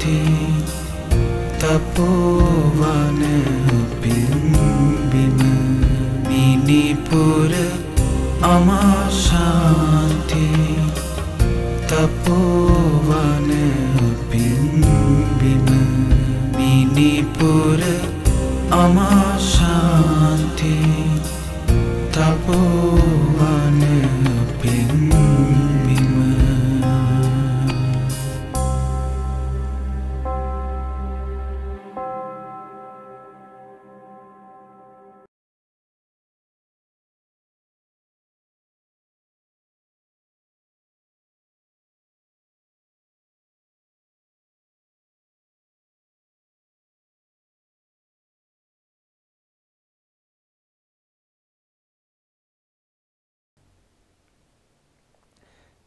ඇති තපෝවන පිම්බිම මිනිපුර අමාශාන්ති තපෝ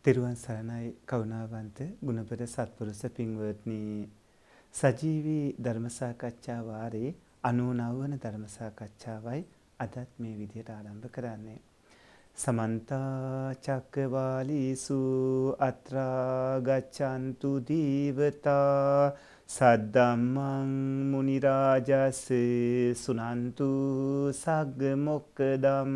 තෙරුවන් සරණයි කරුණාවන්ත ගුණපද සත්පුරුෂ පින්වත්නි සජීවී ධර්ම සාකච්ඡා වාරේ 99 වන ධර්ම සාකච්ඡාවයි අදත් මේ විදිහට ආරම්භ කරන්නේ සමන්ත චක්කවාලීසු අත්‍රා ගච්ඡන්තු දීවතා සද්දම්මං මුනි රාජස් සුනන්තු සග්ග මොක්කදම්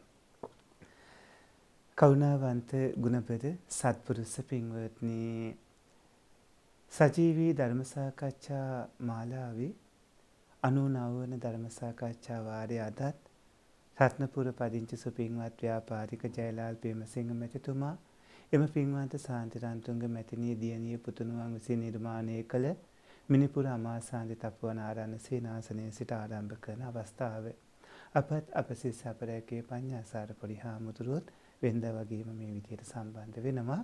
කරුණාවන්ත ගුණපද සත්පුරුෂ පින්වත්නි සජීවී ධර්ම සාකච්ඡා මාලාවේ 99 වන ධර්ම සාකච්ඡා වාරයේ අදත් රත්නපුර පදිංචි සුපින්වත් ව්‍යාපාරික ජයලාල් පේමසිංහ මැතිතුමා එම පින්වන්ත සාන්තිරන්තුංග මැතිණිය දියණිය පුතුණුවන් විසින් නිර්මාණය කළ මිනිපුර අමාසාන්ති තපුවන ආරණ්‍ය සේනාසනයේ සිට ආරම්භ කරන අවස්ථාව අපත් අප සිස් අපරැකේ පඤ්ඤාසාර පරිහාමුදුරුවොත් වෙන්ද වගේම මේ විදියට සම්බන්ධ වෙනවා.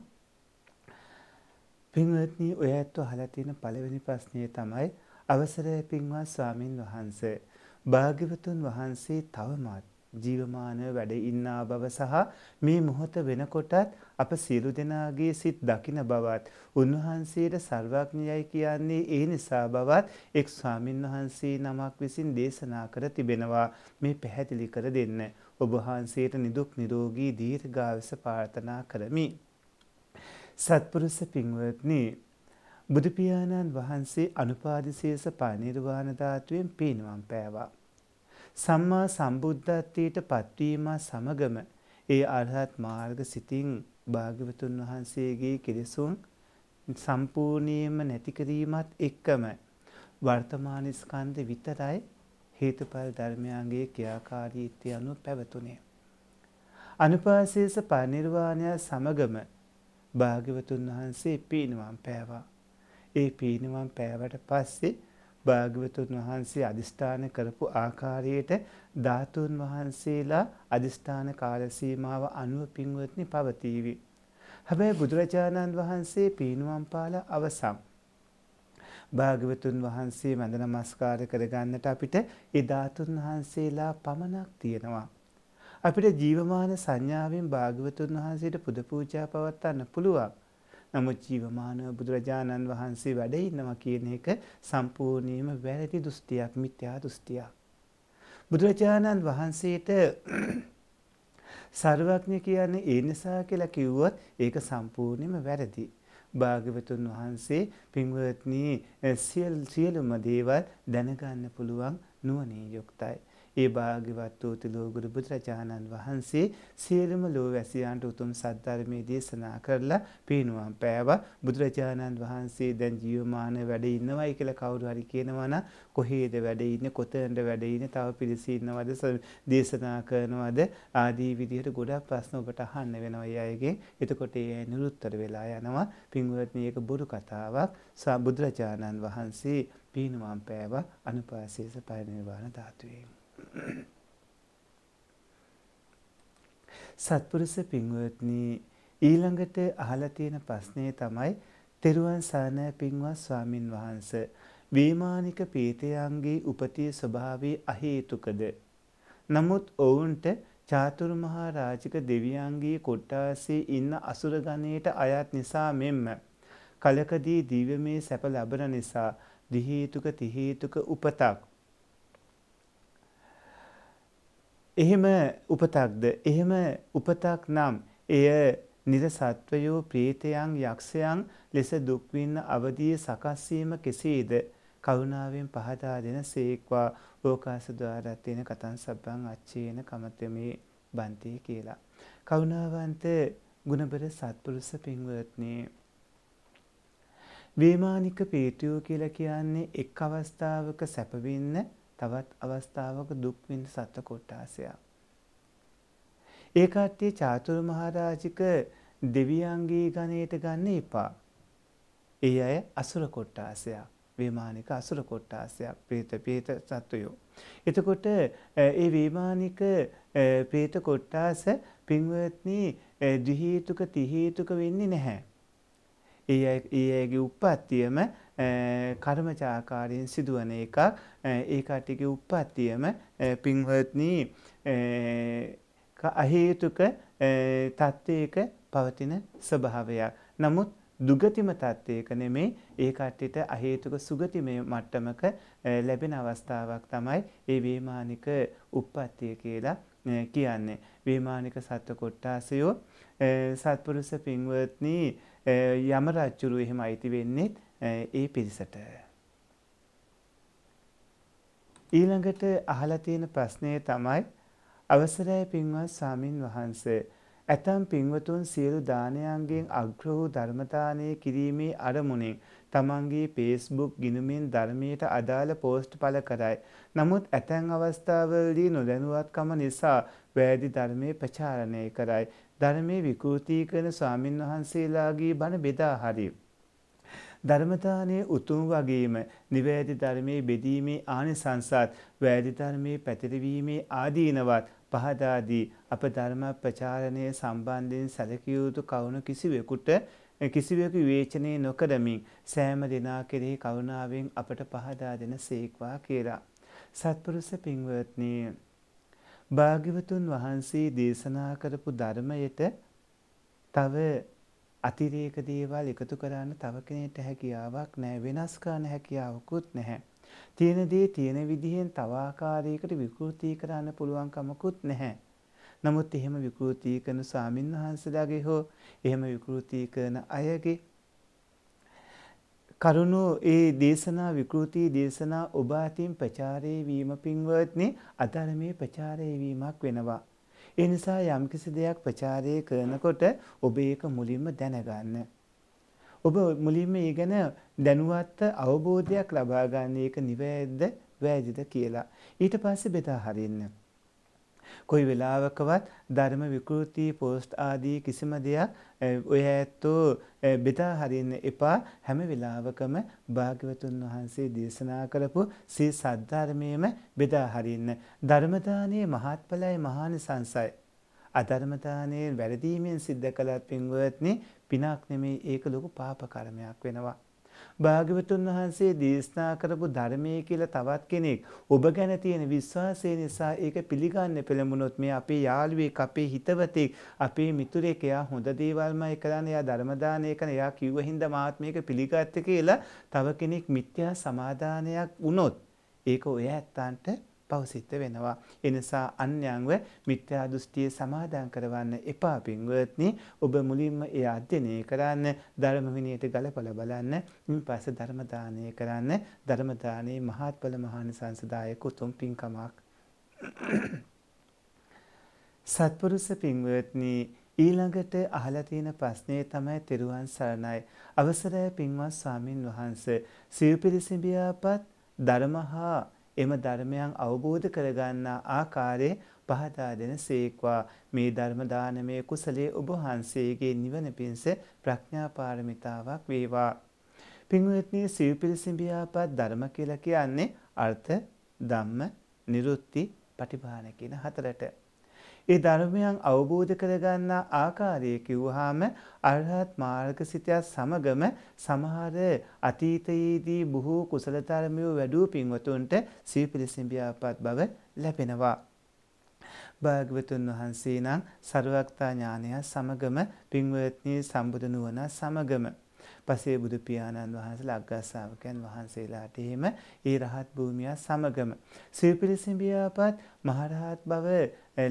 පින්වත්නි ඔය ඇත්තු අහලා තියෙන පළවෙනි ප්‍රශ්නේ තමයි අවසරයි පින්වත් ස්වාමින් වහන්සේ. භාග්‍යවතුන් වහන්සේ තවමත් ජීවමානව වැඩ ඉන්නා බව සහ මේ මොහොත වෙනකොටත් අප සියලු දෙනාගේ සිත් දකින බවත් උන්වහන්සේට සර්වඥයයි කියන්නේ ඒ නිසා බවත් එක් ස්වාමින් වහන්සේ නමක් විසින් දේශනා කර තිබෙනවා මේ පැහැදිලි කර දෙන්න ඔබ වහන්සේට නිදුක් නිරෝගී දීර්ඝායස ප්‍රාර්ථනා කරමි සත්පුරුෂ පින්වත්නි බුදු පියාණන් වහන්සේ අනුපාදිශේෂ පරිනිර්වාණ ධාතුවෙන් පිනවම් පෑවා සම්මා සම්බුද්ධත්වයට පත්වීමා සමගම ඒ අරහත් මාර්ග සිතින් භාග්‍යවතුන් වහන්සේගේ කෙලෙසුන් සම්පූර්ණයෙන්ම නැතිකිරීමත් එක්කම වර්තමාන ස්කන්ධ විතරයි හේතුඵල ධර්මයන්ගේ ක්‍රියාකාරීත්වය අනුව පැවතුනේ. අනුපාසේස පරිනිර්වාණය සමගම භාග්‍යවතුන් වහන්සේ පීනුවම් පෑවා. ඒ පීනුවම් පෑවට පස්සේ භාග්‍යවතුන් වහන්සේ අදිස්ථාන කරපු ආකාරයට ධාතුන් වහන්සේලා අදිස්ථාන කාල සීමාව අනුව පින්වත්නි පවතිවි. හැබැයි බුදුරජාණන් වහන්සේ පීනුවම් පාල අවසම් භාග්‍යවතුන් වහන්සේ වැඳ නමස්කාර කරගන්නට අපිට ඒ ධාතුන් වහන්සේලා පමණක් තියෙනවා. අපිට ජීවමාන සංඥාවෙන් භාග්‍යවතුන් වහන්සේට පුද පූජා පවත්වන්න පුළුවන්. නමුත් ජීවමාන බුදුරජාණන් වහන්සේ වැඩ ඉන්නවා කියන එක සම්පූර්ණයෙන්ම වැරදි දෘෂ්ටියක් මිත්‍යා දෘෂ්ටියක්. බුදුරජාණන් වහන්සේට සර්වඥ කියන්නේ ඒ නිසා කියලා කිව්වොත් ඒක සම්පූර්ණයෙන්ම වැරදි. භාග්‍යවතුන් වහන්සේ පින්වත්නි සියලුම දේවල් දැනගන්න පුළුවන් නුවණින් යුක්තයි. ඒ භාග්‍යවත් වූ තිලෝගුරු බුදුරජාණන් වහන්සේ සියලුම ලෝවැසියන්ට උතුම් සද්ධර්මයේ දේශනා කරලා පේනුවම් පෑවා. බුදුරජාණන් වහන්සේ දැන් ජීවමාන වැඩ ඉන්නවයි කියලා කවුරු හරි කියනවා නම් කොහේද වැඩ ඉන්නේ කොතනද වැඩ ඉන්නේ තව පිරිස ඉන්නවද දේශනා කරනවද ආදී විදිහට ගොඩක් ප්‍රශ්න ඔබට අහන්න වෙනවා ඒ අයගෙන්. එතකොට ඒ නිරුත්තර වෙලා යනවා. පින්වත්නි ඒක බොරු කතාවක්. බුදුරජාණන් වහන්සේ පීනුවම් පෑවා අනුපාසීස පරිනිර්වාණ ධාතුවේ. සත්පුරුෂ පින්වත්නි ඊළඟට අහලා තියෙන ප්‍රශ්නේ තමයි තෙරුවන් සරණයි පින්වත් ස්වාමින් වහන්ස වේමානික පීතයන්ගේ උපතේ ස්වභාවය අහේතුකද නමුත් ඔවුන්ට චාතුරුමහා රාජික දෙවියන්ගේ කොට්ටාසේ ඉන්න අසුර ගණයට අයත් නිසා මෙන්ම කලකදී දිව්‍යමය සැප ලැබන නිසා දිහේතුක තිහේතුක උපතක් එහෙම උපතක්ද එහෙම උපතක් නම් එය නිරසත්වයෝ ප්‍රීතයන් යක්ෂයන් ලෙස දුක්වින්න අවධිය සකස්වීම කෙසේද කරුණාවෙන් පහදා දෙන සේක්වා ඕකාස ද්වාරත්වයන කතන් සබ්බං අච්චේන කමතමේ බන්තිය කියලා. කරුණාවන්ත ගුණබර සත්පුරුස පින්වත්නේ. වේමානික පේටියෝ කියලා කියන්නේ එක් අවස්ථාවක සැපවෙන්න තවත් අවස්ථාවක දුක් විඳ සත්ව කොට්ටාසයක්. ඒ කට්ටිය චාතුරු මහරාජික දෙවියන්ගේ ගණයට ගන්න එපා. ඒ අය අසුර කොට්ටාසයක්. වේමානික අසුර කොට්ටාසයක් ප්‍රේත ප්‍රේත සත්වයෝ. එතකොට ඒ වේමානික ප්‍රේත කොට්ටාස පින්වත්නී දිහේතුක තිහේතුක වෙන්නේ නැහැ. ඒ අයගේ උප්පත්තියම කර්මචාකාරයෙන් සිදුවන එකක් ඒ කට්ටියගේ උප්පත්තියම පින්වත්නි අහේතුක තත්ත්වයක පවතින ස්වභාවයක්. නමුත් දුගතිම තත්ත්වයක නෙමේ ඒ කට්ටිට අහේතුක සුගතිමය මට්ටමක ලැබෙන අවස්ථාවක් තමයි ඒ වේමානික උප්පත්තිය කියලා කියන්නේ. වේමානික සත්ව කොට්ටාසයෝ සත්පුරුෂ පින්වත්නි යම රජුරු එහෙම අයිති වෙන්නේත් ඒ පිරිසට. ඊළඟට අහලා තියෙන ප්‍රශ්නය තමයි අවසරයි පින්වත් ස්වාමින් වහන්ස ඇතම් පින්වතුන් සියලු දානයන්ගෙන් අග්‍ර වූ ධර්මදානය කිරීමේ අරමුණෙන් තමන්ගේ පේස්බුක් ගිනුමින් ධර්මයට අදාළ පෝස්ට් පළ කරයි. නමුත් ඇතැන් අවස්ථාවලදී නොදැනුවත්කම නිසා වැෑදි ධර්මය ප්‍රචාරණය කරයි. ධර්මය විකෘතිකරන ස්වාමින් වහන්සේලාගේ බණ බෙදා හරිම්. ධර්මතානය උතුම් වගේම නිවැරදි ධර්මයේ බෙදීමේ ආනිසංසත් වැරදි ධර්මයේ පැතිරවීමේ ආදීනවත් පහදාදී අප ධර්ම ප්‍රචාරණය සම්බන්ධයෙන් සැලකිය යුතු කවුණු කිසිවෙකුට කිසිවෙකු විවේචනය නොකරමින් සෑම දෙනා කෙරෙහි කරුණාවෙන් අපට පහදා දෙන සේක්වා කියලා. සත්පුරුස පින්වත්නය. භාග්‍යවතුන් වහන්සේ දේශනා කරපු ධර්මයට තව අතිරේක දේවල් එකතු කරන්න තව කෙනෙට හැකියාවක් නෑ වෙනස් කරන්න හැකියාවකුත් නැහැ. තියෙන දේ තියෙන විදිහෙන් තවාකාරයකට විකෘති කරන්න පුළුවන්කමකුත් නැහැ. නමුත් එහෙම විකෘති කරන සාමීන් වහන්සලාගේ හෝ එහෙම විකෘති කරන අයගේ කරුණු ඒ දේශනා විකෘති දේශනා ඔබ අතින් ප්‍රචාරය වීම පින්වත්නි අධර්මයේ ප්‍රචාරය වීමක් වෙනවා. ඒ නිසා යම්කිසි දෙයක් ප්‍රචාරය කරනකොට ඔබ ඒක මුලින්ම දැනගන්න. ඔබ මුලින්ම ඒ ගැන දැනුවත් අවබෝධයක් ලබා ගන්න එක නිවැරදිද වැරදිද කියලා. ඊට පස්සේ බෙදා හරින්න. කොයි වෙලාවකවත් ධර්ම විකෘති පෝස්ට් ආදී කිසිම දෙයක් ඔය ඇත්තෝ බෙදා හරින්න එපා හැම වෙලාවකම භාග්‍යවතුන් වහන්සේ දේශනා කරපු සී සද්ධර්මයේම බෙදා හරින්න ධර්මදානයේ මහත්ඵලයි මහානිසංසයි අධර්මදානයේ වැරදීමෙන් සිද්ධ කළ පින්වත්නි පිනක් නෙමෙයි ඒක ලොකු පාප කර්මයක් වෙනවා භාග්‍යවතුන් වහන්සේ දේශනා කරපු ධර්මයේ කියලා තවත් කෙනෙක් ඔබ ගැන තියෙන විශ්වාසය නිසා ඒක පිළිගන්න පෙළඹුණොත් මේ අපේ යාළුවෙක් අපේ හිතවතෙක් අපේ මිතුරෙක් එයා හොඳ දේවල්මයි කරන්නේ එයා ධර්ම දානය කරන එයා කිව්ව හින්දා මාත් මේක පිළිගත්තේ කියලා තව කෙනෙක් මිත්‍යා සමාදානයක් වුණොත් ඒක ඔය ඇත්තන්ට පෞසිත වෙනවා. එනිසා අන්‍යංව මිත්‍යා දෘෂ්ටියේ සමාදන් කරවන්න එපා පින්වත්නි. ඔබ මුලින්ම ඒ අධ්‍යයනය කරන්න ධර්ම විනයට ගලපලා බලන්න. ඊපස්සේ ධර්ම දානය කරන්න. ධර්ම දානයේ මහත්ඵල මහානිසංසදායක උතුම් පින්කමක්. සත්පුරුෂ පින්වත්නි ඊළඟට අහලා තියෙන ප්‍රශ්නේ තමයි තෙරුවන් සරණයි. අවසරයි පින්වත් ස්වාමින් වහන්සේ. සිව් පිරිසිඹියාපත් ධර්මහා එම ධර්මයන් අවබෝධ කරගන්නා ආකාරය පහදා දෙන සේක්වා මේ ධර්ම දානමය කුසලයේ ඔබ වහන්සේගේ නිවන පිණිස ප්‍රඥා පාරමිතාවක් වේවා. පින්වත්නි සිව්පිලිසිඹියාපත් ධර්ම කියලා කියන්නේ අර්ථ ධම්ම නිරුත්ති පටිභාන කියන හතරට ඒ ධර්මයන් අවබෝධ කරගන්නා ආකාරය කිව්වහම අරහත් මාර්ග සිතයත් සමගම සමහර අතීතයේදී බොහෝ කුසල ධර්මියෝ වැඩූ පින්වතුන්ට සීපිලිසිඹියාපත් බව ලැබෙනවා. භාග්‍යවතුන් වහන්සේ නම් සරුවක්තා ඥානය සමගම පින්වත්නි සම්බුදනුවන සමගම පසේ බුදු පියාණන් වහන්සේලා අග්ගස්සාවකයන් වහන්සේලාට එහෙම ඒ රහත් භූමිය සමගම සිව්පිලිසිඹියාපත් මහරහත් බව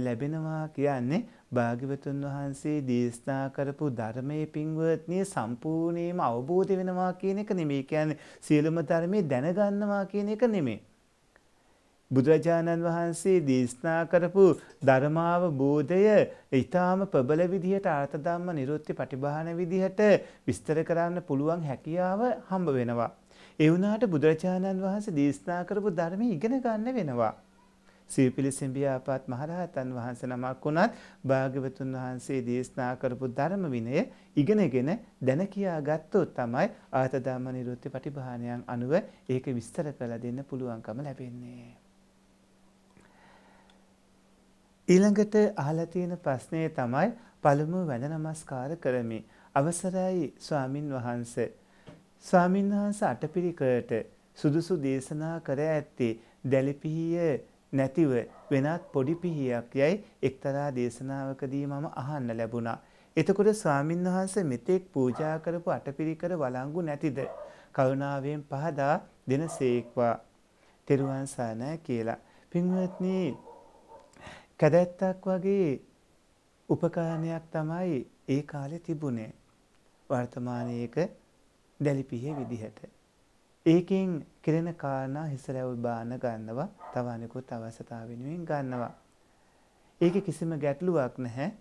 ලැබෙනවා කියන්නේ භාග්‍යවතුන් වහන්සේ දේශනා කරපු ධර්මයේ පින්වත්නිය සම්පූර්ණයෙන්ම අවබෝධ වෙනවා කියන එක නෙමෙයි. කියන්නේ සියලුම ධර්මයේ දැනගන්නවා කියන එක නෙමෙයි. බුදුරජාණන් වහන්සේ දේශනා කරපු ධර්මාවබෝධය ඊටාම ප්‍රබල විදිහට අර්ථ ධම්ම නිරුත්ති පටිභාන විදිහට විස්තර කරන්න පුළුවන් හැකියාව හම්බ වෙනවා. ඒ වුණාට බුදුරජාණන් වහන්සේ දේශනා කරපු ධර්මය ඉගෙන ගන්න වෙනවා. සීපිලිසිම් බියාපත් මහරහතන් වහන්සේ නමක් වුණත් භාග්‍යවතුන් වහන්සේ දේශනා කරපු ධර්ම විනය ඉගෙනගෙන දැන කියා ගත්තොත් තමයි ආතධම්ම නිරුත්ති පටිභානයන් අනුව ඒක විස්තර කරලා දෙන්න පුළුවන්කම ලැබෙන්නේ. ඊළඟට අහලා තියෙන ප්‍රශ්නේ තමයි පළමුව වැඳ නමස්කාර කරමි. අවසරයි ස්වාමින් වහන්සේ. ස්වාමින් වහන්සේ අටපිරිකරට සුදුසු දේශනා කර ඇත්තේ දැලිපිහිය නැතිව වෙනත් පොඩි පිහියක් යයි එක්තරා දේශනාවකදී මම අහන්න ලැබුණා. එතකොට ස්වාමින් වහන්සේ මෙතෙක් පූජා කරපු අටපිරිකර වළංගු නැතිද? කරුණාවෙන් පහදා දෙනසේක්වා. තෙරුවන් සරණයි කියලා. පින්වත්නි කැදැත්තක් වගේ උපකරණයක් තමයි ඒ කාලේ තිබුණේ වර්තමානයේක දැලිපිහේ විදිහට. ඒකෙන් කෙරෙන කාරණා හිසරැව් බාන ගන්නවා තව අනිකුත් අවශ්‍යතා වෙනුවෙන් ගන්නවා. ඒකේ කිසිම ගැටලුවක් නැහැ.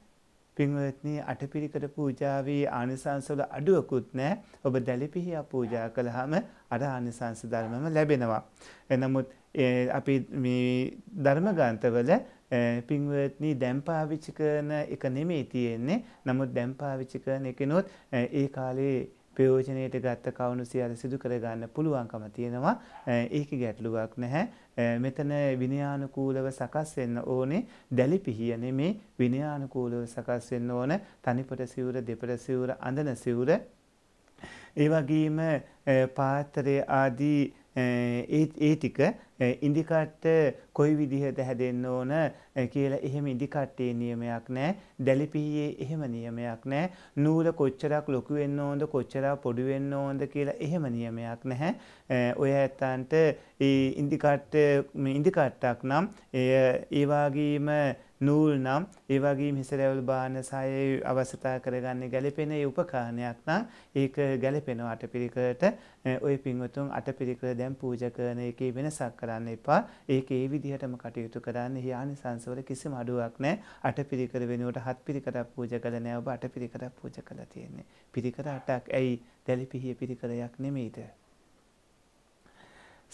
පින්වත්නි අටපිරිකර පූජාවේ ආනිසංස වල අඩුවකුත් නැහැ. ඔබ දැලිපිහි පූජා කළාම අර ආනිසංස ධර්මම ලැබෙනවා. එනමුත් අපි මේ ධර්ම ග්‍රන්ථවල පින්වත්නි දැන් පාවිච්චි කරන එක නෙමෙයි තියෙන්නේ. නමුත් දැන් පාවිච්චි කරන එකනොත් ඒ කාලේ ප්‍රයෝජනයට ගත්ත කවුණු සියල්ල සිදු කරගන්න පුළුවන්කම තියෙනවා. ඒක ගැටලුවක් නැහැ. මෙතන විනයානුකූලව සකස් වෙන්න ඕනේ දැලි පිහිය නෙමේ විනයානුකූලව සකස් වෙන්න ඕන තනිපට සිවුර දෙපට සිවුර අඳන සිවුර ඒ වගේම පාත්‍රය ආදී ඒ ටික ඉදිකට්ට කොයි විදිහට හැදෙන්න ඕන කියලා එහෙම ඉදිකට්ටේ නියමයක් නෑ දැලිපියේ එහෙම නියමයක් නෑ නූල කොච්චරක් ලොකු වෙන්න ඕනද කොච්චරක් පොඩි වෙන්න ඕනද කියලා එහෙම නියමයක් නැහැ ඔය ඇත්තන්ට ඉදිකට්ට ඉදිකට්ටක් නම් ඒ වගේම නූල් නම් ඒ වගේ හිසරැවුල් බාන සය අවස්ථා කරගන්න ගැලපෙන උපකාරණයක් නම් ඒක ගැලපෙනවා අටපිරිකරට ওই පින්වතුන් අටපිරිකර දැන් පූජා කරන එකේ වෙනසක් කරන්න එපා. ඒක ඒ විදිහටම කටයුතු කරන්න. එහි ආනිසංසවල කිසිම අඩුවක් නැහැ. අටපිරිකර වෙනුවට හත් පිරිකරක් පූජා කළ නැහැ. ඔබ අටපිරිකරක් පූජා කළා තියෙන්නේ. පිරිකර අටක්. ඇයි? දැලිපිහිය පිරිකරයක් නෙමෙයිද?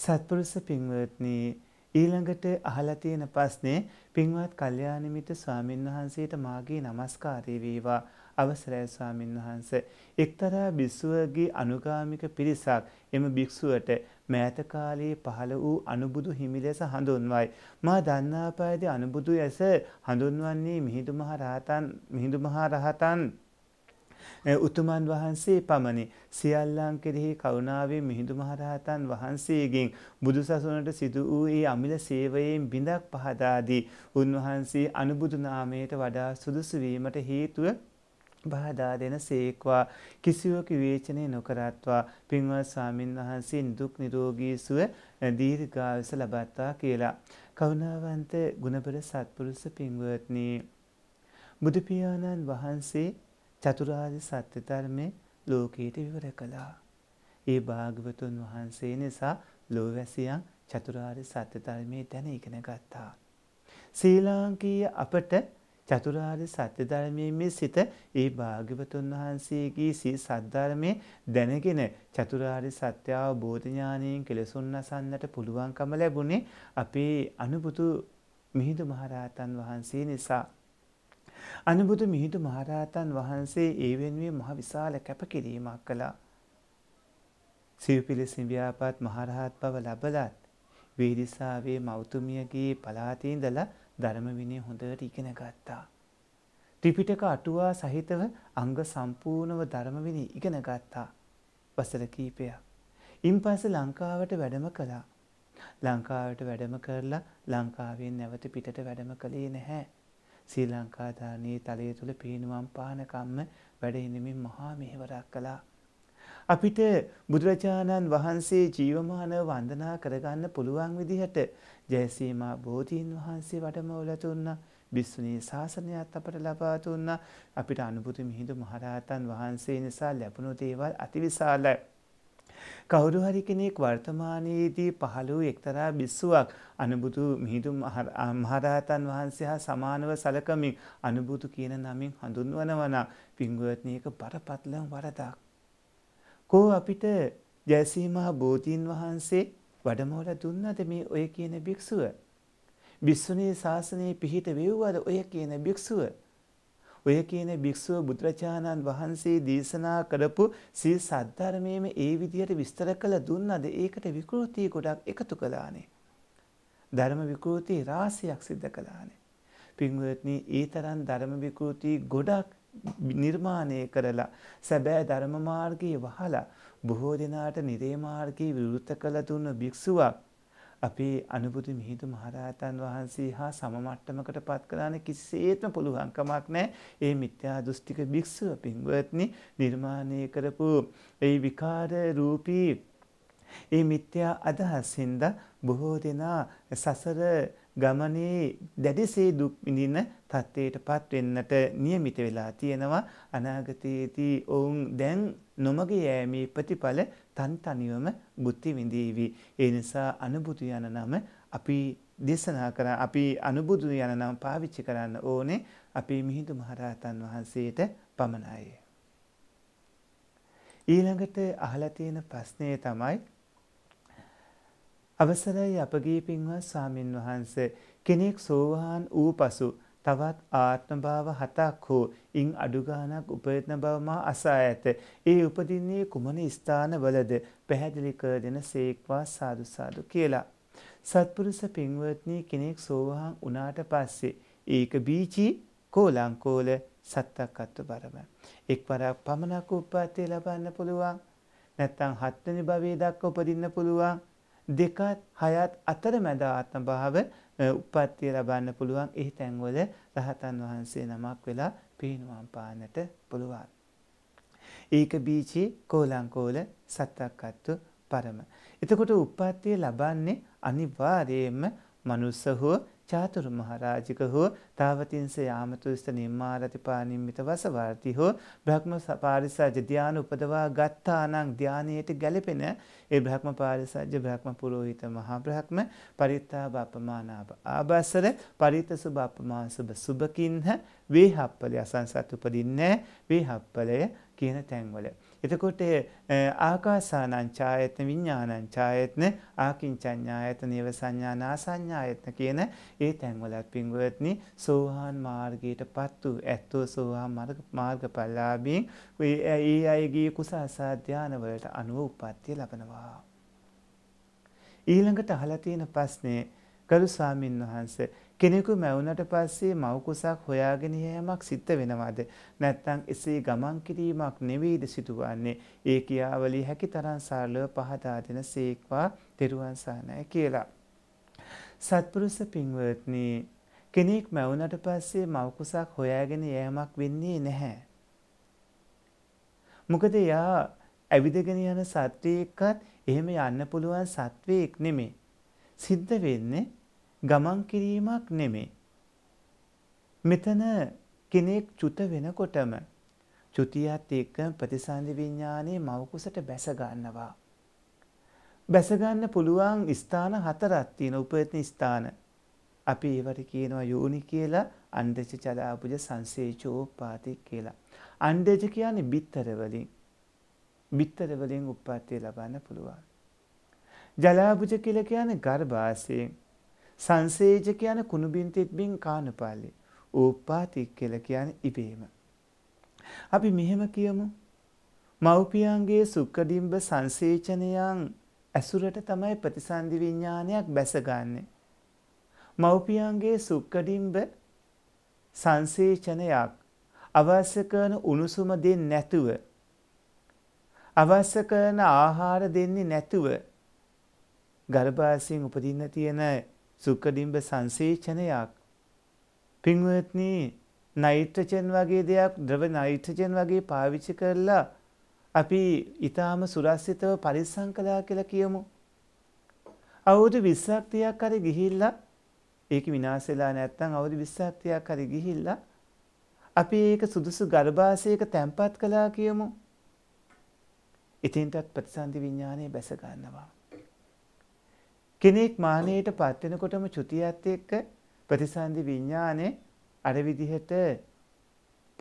සත්පුරුෂ පින්වත්නි ඊළඟට අහලා තියෙන ප්‍රශ්නේ පින්වත් කල්යාණමිත ස්වාමින් වහන්සේට මාගේ নমස්කාරය වේවා අවසරයි ස්වාමින් වහන්සේ එක්තරා භික්ෂුවගේ අනුගාමික පිරිසක් එම භික්ෂුවට මෑත කාලයේ පහළ වූ අනුබුදු හිමි ලෙස හඳුන්වයි. මා දන්නා පරිදි අනුබුදු ඇස හඳුන්වන්නේ මිහිඳු මහ රහතන් මිහිඳු මහ රහතන් උතුමන් වහන්සේ පමණි සියල්ලන් කෙරෙහි කරුණාවේ මිහිඳු මහරහතන් වහන්සේගෙන් බුදුසසුනට සිදු වූ ඒ අමිල සේවයෙන් බිඳක් පහදා දී උන්වහන්සේ අනුබුදු නාමයට වඩා සුදුසු වීමට හේතුව බාධා දෙන සේක්වා කිසිවක විවේචනය නොකරත්වා පින්වත් ස්වාමින් වහන්සේන් දුක් නිරෝගී සුව දීර්ඝායුෂ ලබත්වා කියලා. කරුණාවන්ත ගුණබර සත්පුරුෂ පින්වත්නි බුදු පියාණන් වහන්සේ චතුරාර්ය සත්‍ය ධර්මයේ ලෝකයට විවර කළා. ඒ භාග්‍යවතුන් වහන්සේ නිසා ලෝවැසියන් චතුරාර්ය සත්‍ය ධර්මයේ දැන ඉගෙන ගත්තා. ශ්‍රී ලාංකීය අපට චතුරාර්ය සත්‍ය ධර්මයේ මේ සිත ඒ භාග්‍යවතුන් වහන්සේගේ සී සද්ධර්මයේ දැනගෙන චතුරාර්ය සත්‍ය අවබෝධ ඥානයෙන් කෙලසුන් නසන්නට පුළුවන්කම ලැබුණේ අපේ අනුබුදු මිහිඳු මහරහතන් වහන්සේ නිසා. අනුබුදු මිහිඳු මහරහතන් වහන්සේ ඒ වෙනුවෙන් මහ විශාල කැපකිරීමක් කළා. සිව්පිලි සිඹියාපත් මහරහත් බව ලබලත් වේදිසාවේ මෞතුමියගේ පළාතේ ඉඳලා ධර්ම විනය හොඳට ඉගෙන ගත්තා. ත්‍රිපිටක අටුවා සහිතව අංග සම්පූර්ණව ධර්ම විනය ඉගෙන ගත්තා. වසර කීපයක්. ඉන්පස්සේ ලංකාවට වැඩම කළා. ලංකාවට වැඩම කරලා ලංකාවෙන් නැවත පිටට වැඩම කළේ නැහැ. ශ්‍රී ලංකාධාරණයේ තලය තුළ පේනුවම් පානකම්ම වැඩ හිඳමින් මහා මෙහෙවරක් කළා. අපිට බුදුරජාණන් වහන්සේ ජීවමානව වන්දනා කරගන්න පුළුවන් විදිහට ජයසීමා බෝධීන් වහන්සේ වඩමවල තුන්නා බිස්සුණී ශාසනයත් අපට ලබා දුන්නා අපිට අනුබුදු මිහිඳු මහරහතන් වහන්සේ නිසා ලැබුණු දේවල් අතිවිශාලයි කවුරු හරි කෙනෙක් වර්තමානයේදී පහළ වූ එක්තරා බිස්සුවක් අනුබුදු මිහිඳු මහරහතන් වහන්සේ හා සමානව සලකමින් අනුබුදු කියන නමින් හඳුන්වනවා නම් පින්වත්නි එක බරපතල වරදක් කෝ අපිට ජයසීමා බෝධීන් වහන්සේ වඩමෝල දුන්නද මේ ඔය කියන භික්ෂුව. භිස්සුනේ ශාසනයේ පිහිට වෙව්වද ඔය කියන භික්ෂුව. ඔය කියන භික්ෂුව බුදුරජාණන් වහන්සේ දේශනා කරපු සිල් සද්ධර්මයේම ඒ විදිහට විස්තර කළ දුන්නද ඒකට විකෘති ගොඩක් එකතු කළානේ. ධර්ම විකෘති රාශියක් සිද්ධ කළානේ. පින්වත්නි ඒ තරම් ධර්ම විකෘති ගොඩක් නිර්මාණය කරලා සැබෑ ධර්ම මාර්ගයේ වහලා බොහෝ දෙනාට නිරේ මාර්ගයේ විරුද්ධ කළ දුන්න භික්ෂුවක් අපේ අනුබුදු මිහිඳු මහරහතන් වහන්සේ හා සම මට්ටමකට පත් කරන්න කිසිසේත්ම පුළුවන්කමක් නැහැ. ඒ මිත්‍යා දෘෂ්ටික භික්ෂුව පින්වත්නි නිර්මාණය කරපු ඒ විකාර රූපී ඒ මිත්‍යා අදහස් හින්දා බොහෝ දෙනා සසර ගමනේ දැඩිසේ දුක් විඳින තත්ත්වයටපත් වෙන්නට નિયમિત වෙලා තියෙනවා අනාගතයේදී ඔවුන් දැන් නොමග යෑමේ ප්‍රතිඵල තන් තනිවම බුද්ධි විඳීවි ඒ නිසා අනුබුදු යන නම අපි දේශනා කරා අපි අනුබුදු යන නම පාවිච්චි කරන්න ඕනේ අපි මිහිඳු මහරහතන් වහන්සේට පමණයි ඊළඟට අහලා තියෙන ප්‍රශ්නය තමයි අවසරයි අපගේ පින්වත් ස්වාමින් වහන්ස කෙනෙක් සෝවාන් වූ පසු තවත් ආත්මභාව හතක් හෝ ඉන් අඩුගානක් උපයත්න බව මා අසා ඇත. ඒ උපදින්නේ කුමන ස්ථානවලද පැහැදිලි කර දෙන සේක්වා සාදු සාදු කියලා. සත්පුරුෂ පින්වත්නි කෙනෙක් සෝවාන් වුණාට පස්සේ ඒක බීචී කෝලංකෝල සත්තක් අත්තු බරම. එක් වරක් පමණක් උප්පත්තේ ලබන්න පුළුවන්. නැත්තං හත්වනි භවයේ දක්වා උපදින්න පුළුවන්. දෙකත් හයත් අතර මැද ආත්ම භාව උපත්තිය ලබන්න පුළුවන් එහි තැන්වල රහතන් වහන්සේ නමක් වෙලා පීනුවම් පානට පුළුවන්. ඒක බීචි කෝලංකෝල සත්තක්කත්තු පරම. එතකොට උපත්තිය ලබන්නේ අනිවාර්යයෙන්ම මනුස්ස හෝ චාතුරු මහරාජික හෝ තාවතින්සේ යාමතුස්ත නිම්මාරතිපානිම්මිත වසවර්ති හෝ බ්‍රහ්ම පාරිසජ ධ්‍යාන උපදවා ගත්තානං ධ්‍යානයට ගැලපෙන ඒ බ්‍රහ්ම පාරිසජ්‍ය බ්‍රහ්ම පුරෝහිත මහා බ්‍රහ්ම පරිත්තා බප්පමානාප ආභාසර පරිත සුභ අපමාන සුභ සුභකින්හ වේහප්පලය අසංසත් උපදින්නේ වේහප්පලය කියන තැන්වල එතකොට ආකාසානංචායතන විඤ්ඥානංචායතන ආකින්චඥායතන ඒව සංඥානා සංඥායතන කියන ඒ තැන්වලත් පින්වත්නි සෝහන් මාර්ගයට පත් වූ ඇත්තෝ සෝහන් මාර්ග පල්ලාබීන් ඒ අයගේ කුසාසාධ්‍යානවලට අනුව උපත්තිය ලබනවා. ඊළඟට අහලා තියෙන ප්‍රශ්නේ කරු ස්වාමින් වහන්සේ කෙනෙකු මැවුනට පස්සේ මව කුසක් හොයාගෙන යෑමක් සිද්ධ වෙනවද? නැත්නම් එසේ ගමන් කිරීමක් නෙවෙයිද සිදුවන්නේ? ඒ කියාවලිය හැකිතරම් සරලව පහදා දෙන සීක්වා තෙරුවන් සානයි කියලා. සත්පුරුෂ පින්වත්නි කෙනෙක් මැවුනට පස්සේ මව කුසක් හොයාගෙන යෑමක් වෙන්නේ නැහැ. මොකද එයා ඇවිදගෙන යන සත්වයකත් එහෙම යන්න පුළුවන් සත්වයක් නෙමෙයි. සිද්ධ වෙන්නේ ගමන් කිරීමක් නෙමේ. මෙතන කෙනෙක් චුත වෙනකොටම චුතියත් එක්ක ප්‍රතිසන්ධි විඤ්ඥානයේ මවකුසට බැසගන්නවා. බැසගන්න පුළුවන් ස්ථාන හතරත්තියන උපයත්න ස්ථාන. අපි ඒවට කියනවා යෝනි කියලා අන්දජ චදාපුජ සංසේචෝ පාති කියලා. අන්ඩජ කියන්නේ බිත්තරවලින් බිත්තරවලින් උපත්තිය ලබන්න පුළුවන්. ජලාභුජ කියල කියන ගර්භාසයෙන් සංසේජ කියන්නේ කුණුබින් තිත්බින් කානපාලි. ඕප්පාති කියලා කියන්නේ ඉබේම. අපි මෙහෙම කියමු. මව්පියන්ගේ සුක්කඩිම්බ සංසේචනයන් ඇසුරට තමයි ප්‍රතිසන්දි විඥානයක් බැසගන්නේ. මව්පියන්ගේ සුක්කඩිම්බ සංසේචනයක් අවශ්‍ය කරන උණුසුම දෙන්නේ නැතුව අවශ්‍ය කරන ආහාර දෙන්නේ නැතුව ගර්භාෂයෙන් උපදින්න තියෙන සුකඩිම්බ සංසේචනයක් පින්වත්නි නයිට්‍රජන් වගේ දෙයක් ද්‍රව නයිට්‍රජන් වගේ පාවිච්චි කරලා අපි ඊටාම සුරස්සිතව පරිස්සම් කළා කියලා කියමු. අවුරුදු 20ක් 30ක් හරි ගිහිල්ලා ඒක විනාශ වෙලා නැත්නම් අවුරුදු 20ක් 30ක් හරි ගිහිල්ලා අපි ඒක සුදුසු ගර්භාෂයක තැම්පත් කළා කියමු. ඉතින්ටත් ප්‍රතිසන්ධි විඥානය බැස ගන්නවා. කෙනෙක් මානෙයට පත් වෙනකොටම චුතියත් එක්ක ප්‍රතිසන්දි විඥානේ අර විදිහට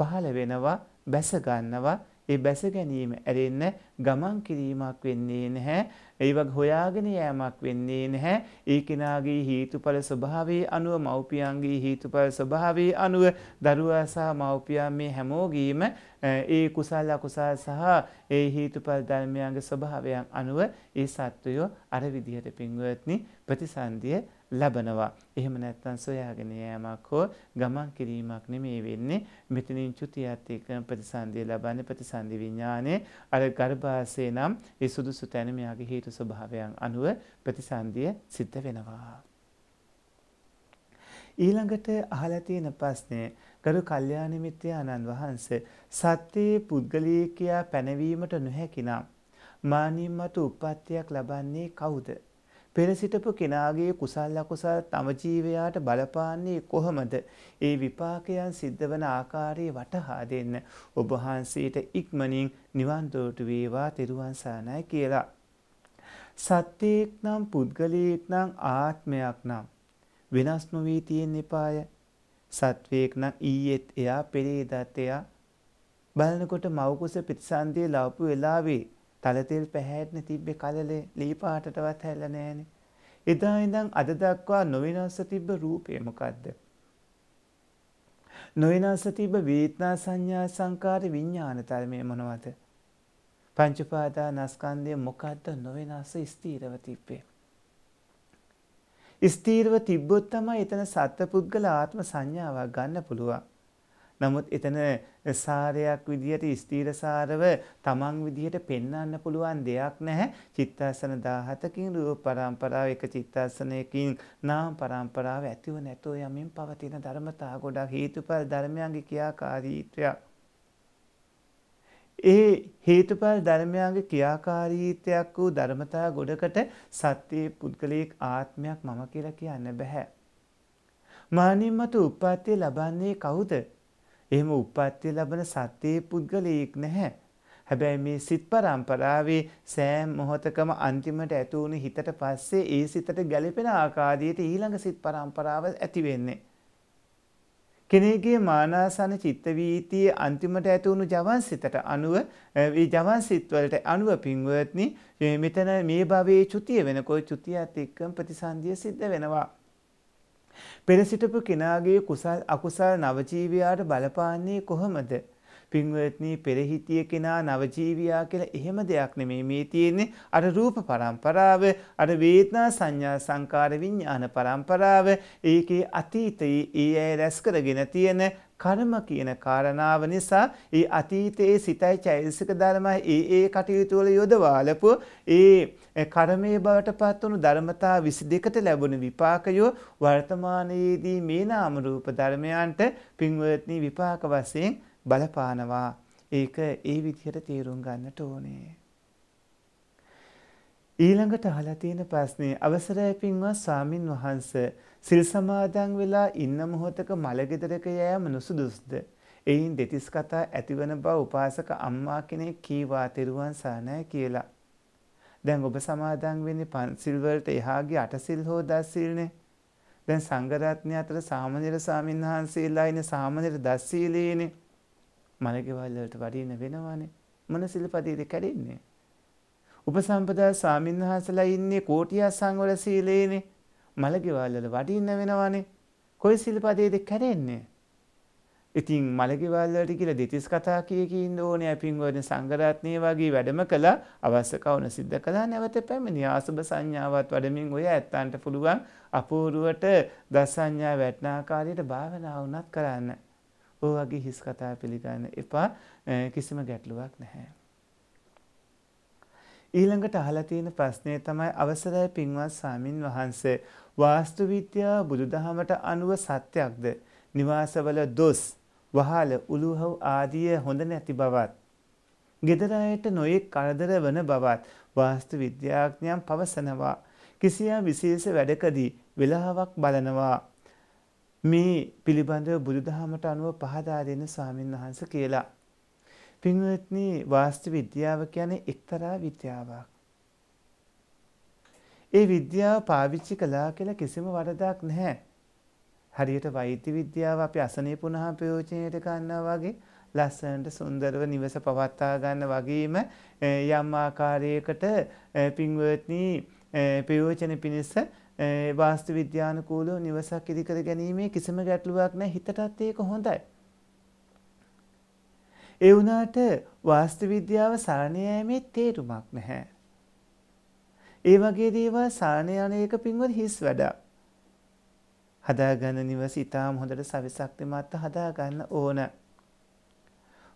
පහළ වෙනවා බැස ගන්නවා ඒ බැස ගැනීම ඇරෙන්න ගමන් කිරීමක් වෙන්නේ නැහැ. ඒ වගේ හොයාගෙන යෑමක් වෙන්නේ නැහැ. ඒ කෙනාගේ හේතුඵල ස්වභාවයේ අනුව මව්පියන්ගේ හේතුඵල ස්වභාවයේ අනුව දරුවා සහ මව්පියන් මේ හැමෝගෙම ඒ කුසල අකුසල සහ ඒ හේතුඵල ධර්මයන්ගේ ස්වභාවයන් අනුව ඒ සත්වයෝ අර විදිහට පින්වත්නි ප්‍රතිසන්දිය ලබනවා. එහෙම නැත්නම් සොයාගෙන යෑමක් හෝ ගමන් කිරීමක් නෙමෙයි වෙන්නේ. මෙතනින් චුතියත් එක්ක ප්‍රතිසන්දිය ලබන්නේ ප්‍රතිසන්දි විඥානයේ අර ගර්භ ආස්වාසේ නම් ඒ සුදුසු තැන මෙයාගේ හේතු ස්වභාවයන් අනුව ප්‍රතිසන්දිය සිද්ධ වෙනවා. ඊළඟට අහලා තියෙන ප්‍රශ්නේ ගරු කල්යාණ මිත්‍යානන් වහන්සේ සත්‍යයේ පුද්ගලීකයා පැනවීමට නොහැකිනම් මානින් මතු උප්පත්තියක් ලබන්නේ කවුද? පෙර සිටපු කෙනාගේ කුසල් අකුසල් තම ජීවයාට බලපාන්නේ කොහොමද? ඒ විපාකයන් සිද්ධ වන ආකාරයේ වටහා දෙන්න ඔබ වහන්සේට ඉක්මනින් නිවන් දොරටු වේවා තෙරුවන් සරණයි කියලා. සත්‍යයක් නම් පුද්ගලයෙක් නම් ආත්මයක් නම් වෙනස් නොවී තියෙන්න එපාය. සත්වයෙක් නම් ඊයේත් එයා පෙරේදත් එයා බලනකොට මවකුස ප්‍රතිසන්දිය ලවපු වෙලාවේ තලතෙල් පැහැටන තිබ්බෙ කලලේ ලීපාටටවත් හැල්ල නෑනේ. එදා ඉඳන් අද දක්වා නොවිනාස තිබ්බ රූපය මොකද්ද? නොවිනාස තිබ්බ වේදනා සංඥා සංකාර විඥාන ධර්මයේ මොනවද? පංචපාදානස්කන්ධය මොකද්ද නොවිනාස ස්ථීරව තිබ්බේ? ස්ථීරව තිබ්බොත් තමයි එතන සත්පුද්ගල ආත්ම සංඥාවක් ගන්න පුළුවන්. නමුත් එතන සාරයක් විදිහට ස්ථීර සාරව තමන් විදිහට පෙන්වන්න පුළුවන් දෙයක් නැහැ. චිත්තාසන 17කින් රූප පරම්පරාව එක චිත්තාසනයකින් නාම පරම්පරාව ඇතිව නැතෝ යමින් පවතින ධර්මතා ගොඩක් හේතුඵල ධර්මයන්ගේ ක්‍රියාකාරීත්වයක්. ඒ හේතුඵල ධර්මයන්ගේ ක්‍රියාකාරීත්වයක් වූ ධර්මතා ගොඩකට සත්‍ය පුද්ගලික ආත්මයක් මම කියලා කියන්න බෑ. මානින් මත උප්පත්තිය ලබන්නේ කවුද? එහෙම උප්පත්ති ලබන සත්‍යයේ පුද්ගලයෙක් නැහැ. හැබැයි මේ සිත් පරම්පරාවේ සෑම මොහොතකම අන්තිමට ඇති වුණු හිතට පස්සේ ඒ සිතට ගැළපෙන ආකාරයට ඊළඟ සිත් පරම්පරාව ඇති වෙන්නේ. කෙනෙගේ මානාසන චිත්ත වීතියේ අන්තිමට ඇති වුණු ජවන් සිතට අනුව මේ ජවන් සිත් වලට අනුව පින්වත්නි මෙතන මේ භවයේ චුතිය වෙනකොට චුතියත් එක්කම ප්‍රතිසන්දිය සිද්ධ වෙනවා පෙර සිටපු කෙනාගේ කුසල් අකුසල් නවජීවයාට බලපාන්නේ කොහොමද? පින්වත්නි පෙරහිතිය කෙනා නවජීවියා කියලා එහෙම දෙයක් නෙමෙයි මේ තියෙන්නේ අර රූප පරම්පරාව අර වේදනා සංඥා සංකාර විඥාන පරම්පරාව ඒකේ අතීතයේ ඒ ඇය රැස් කරගෙන තියෙන කර්ම කියන කාරණාව නිසා ඒ අතීතයේ සිතයි චෛතසික ධර්මයි ඒ ඒ කටයුතු වල යොදවාලපු ඒ කර්මයේ බවට පත් වුණු ධර්මතා 22ට ලැබුණ විපාකය වර්තමානයේදී මේ නාම රූප ධර්මයන්ට පින්වත්නි විපාක වශයෙන් බලපානවා ඒක ඒ විදිහට තේරුම් ගන්නට ඕනේ ඊළඟට අහලා තියෙන ප්‍රශ්නේ අවසරයි පින්වත් ස්වාමින් වහන්සේ සිල් සමාදන් වෙලා ඉන්න මොහොතක මලගෙදරක යෑම නුසුදුසුද? එයින් දෙතිස් කතා ඇතිවන බව උපාසක අම්මා කෙනෙක් කීවා තෙරුවන් සානය කියලා. දැන් ඔබ සමාදන් වෙන්නේ පන්සිල් වලට එහාගේ අටසිල් හෝ දස්සිල්නේ. දැන් සංඝරත්නය අතර සාමණේර ස්වාමීන් වහන්සේලා ඉන්නේ සාමණේර දස්සීලීනේ. මලකෙවල් වලට වඩින්න වෙනවනේ. මොන සිල්පදීද කැඩෙන්නේ? උපසම්පදා ස්වාමීන් වහන්සලා ඉන්නේ කෝටියා සංවර සීලේනේ. මළගෙවල්වල වඩින්න වෙනවානේ. කොයි සිල්පදේද කැඩෙන්නේ? ඉතින් මළගෙවල් වලට කියලා දෙතිස් කතා කිය කින්න ඕනේ පින්වරණ සංඝරත්නය වගේ වැඩම කළා අවශ්‍ය කවුන සිද්ධ කළා නැවත පැමිණි ආසබ සංඥාවත් වඩමින් ඔය ඇත්තන්ට පුළුවන් අපූර්වට දස සංඥා වැටෙන ආකාරයට භාවනාව උනත් කරන්න. ඔය වගේ හිස් කතා පිළිගන්න එපා කිසිම ගැටලුවක් නැහැ. ඊළඟට අහලා තියෙන ප්‍රශ්නේ තමයි අවසරයි පින්වත් සාමින් වහන්සේ වාස්තු විද්‍යාව බුදුදහමට අනුව සත්‍යක්ද නිවාසවල දොස් වහල උළුහව් ආදිය හොඳ නැති බවත් ගෙදර අයට නොයෙක් කරදර වන බවත් වාස්තු විද්‍යාඥයන් පවසනවා කිසියම් විශේෂ වැඩකදී වෙලාවක් බලනවා මේ පිළිබඳව බුදුදහමට අනුව පහදා දෙන ස්වාමින් වහන්සේ කියලා පින්වත්නි වාස්තු විද්‍යාව කියන්නේ එක්තරා විද්‍යාවක් ඒ විද්‍යාව පාවිච්චි කළා කියලා කිසිම වරදක් නැහැ. හරියට වෛද්‍ය විද්‍යාව අපි අසනීප වුණාම ප්‍රයෝජනයට ගන්නවා වගේ ලස්සනට සුන්දරව නිවස පවත්වා ගන්න වගේම යම් ආකාරයකට පින්වත්නි ප්‍රයෝජන පිණිස වාස්තු විද්‍යානුකූලව නිවසක් ඉදිකර ගැනීමේ කිසිම ගැටලුවක් නැහැ. හිතටත් ඒක හොඳයි. ඒ වුණාට වාස්තු විද්‍යාව සරණ යෑමේ තේරුමක් නැහැ. ඒ වගේ දේවල් සානය අනයක පින්වත් හිස් වැඩා. හදාගන්න නිවස ඉතාම හොඳට සවිසක්තිමත්ත හදාගන්න ඕන.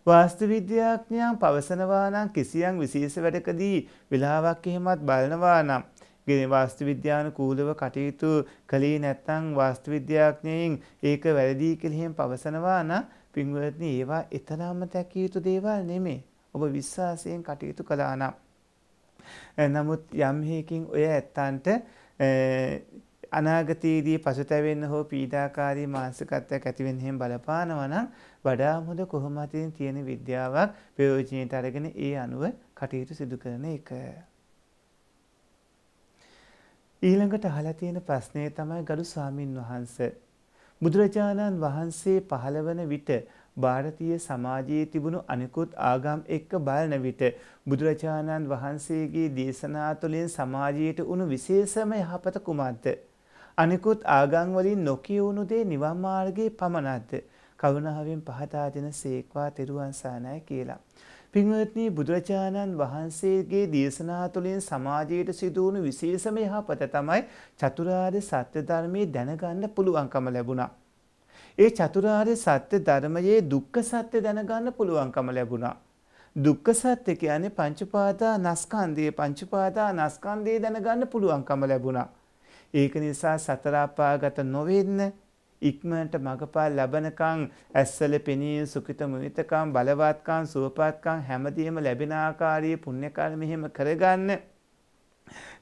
වාස්තු විද්‍යාඥයන් පවසනවා නම් කිසියම් විශේෂ වැඩකදී වෙලාවක් එහෙමත් බලනවා නම් ගෙන වාස්තු විද්‍යාන කූලව කටයුතු කළේ නැත්තං වාස්තු විද්‍යාඥයෙන් ඒක වැරදිී කෙළහෙම පවසනවා න පින්වලත්න ඒවා එතනාම තැකියයුතු දේවල් නෙමේ ඔබ විශ්වාසයෙන් කටයුතු කලානම්. නමුත් යම් හේකින් ඔය ඇත්තන්ට අනාගතයේදී පසුතැවෙන්න හෝ පීඩාකාරී මානසිකත්වයක් ඇතිවෙන්න හැම බලපානවා නම් වඩා හොඳ කොහොම හරි තියෙන විද්‍යාවක් ප්‍රයෝජනයට අරගෙන ඒ අනුව කටයුතු සිදු කරන එක. ඊළඟට අහලා තියෙන ප්‍රශ්නය තමයි ගරු ස්වාමින් වහන්සේ බුදුරජාණන් වහන්සේ පහළ වන විට ಭಾರತೀය සමාජයේ තිබුණු අනිකුත් ආගම් එක්ක බලන විට බුදුරජාණන් වහන්සේගේ දේශනා තුළින් සමාජයට උණු විශේෂම යහපත කුමක්ද? අනිකුත් ආගම් වලින් නොකියුණු දේ නිවන් මාර්ගයේ පමණක්ද? කරුණාවෙන් පහදා දෙන සේක්වා තෙරුවන් සානයි කියලා. පින්වත්නි බුදුරජාණන් වහන්සේගේ දේශනා තුළින් සමාජයට සිදු වුණු විශේෂම යහපත තමයි චතුරාර්ය සත්‍ය ධර්මයේ දැනගන්න පුළුවන්කම ලැබුණා. ඒ චතුරාර්ය සත්‍ය ධර්මයේ දුක්ඛ සත්‍ය දැනගන්න පුළුවන්කම ලැබුණා. දුක්ඛ සත්‍ය කියන්නේ පංචපාදා නස්කන්ධයේ පංචපාදා නස්කන්ධයේ දැනගන්න පුළුවන්කම ලැබුණා. ඒක නිසා සතරාපාගත නොවෙන්න ඉක්මනට මගපාල් ලබනකං ඇස්සල පෙනී සුඛිත මුවිතකම් බලවත්කම් සුවපත්කම් හැමදේම ලැබෙන ආකාරයේ පුණ්‍ය කර්ම මෙහෙම කරගන්න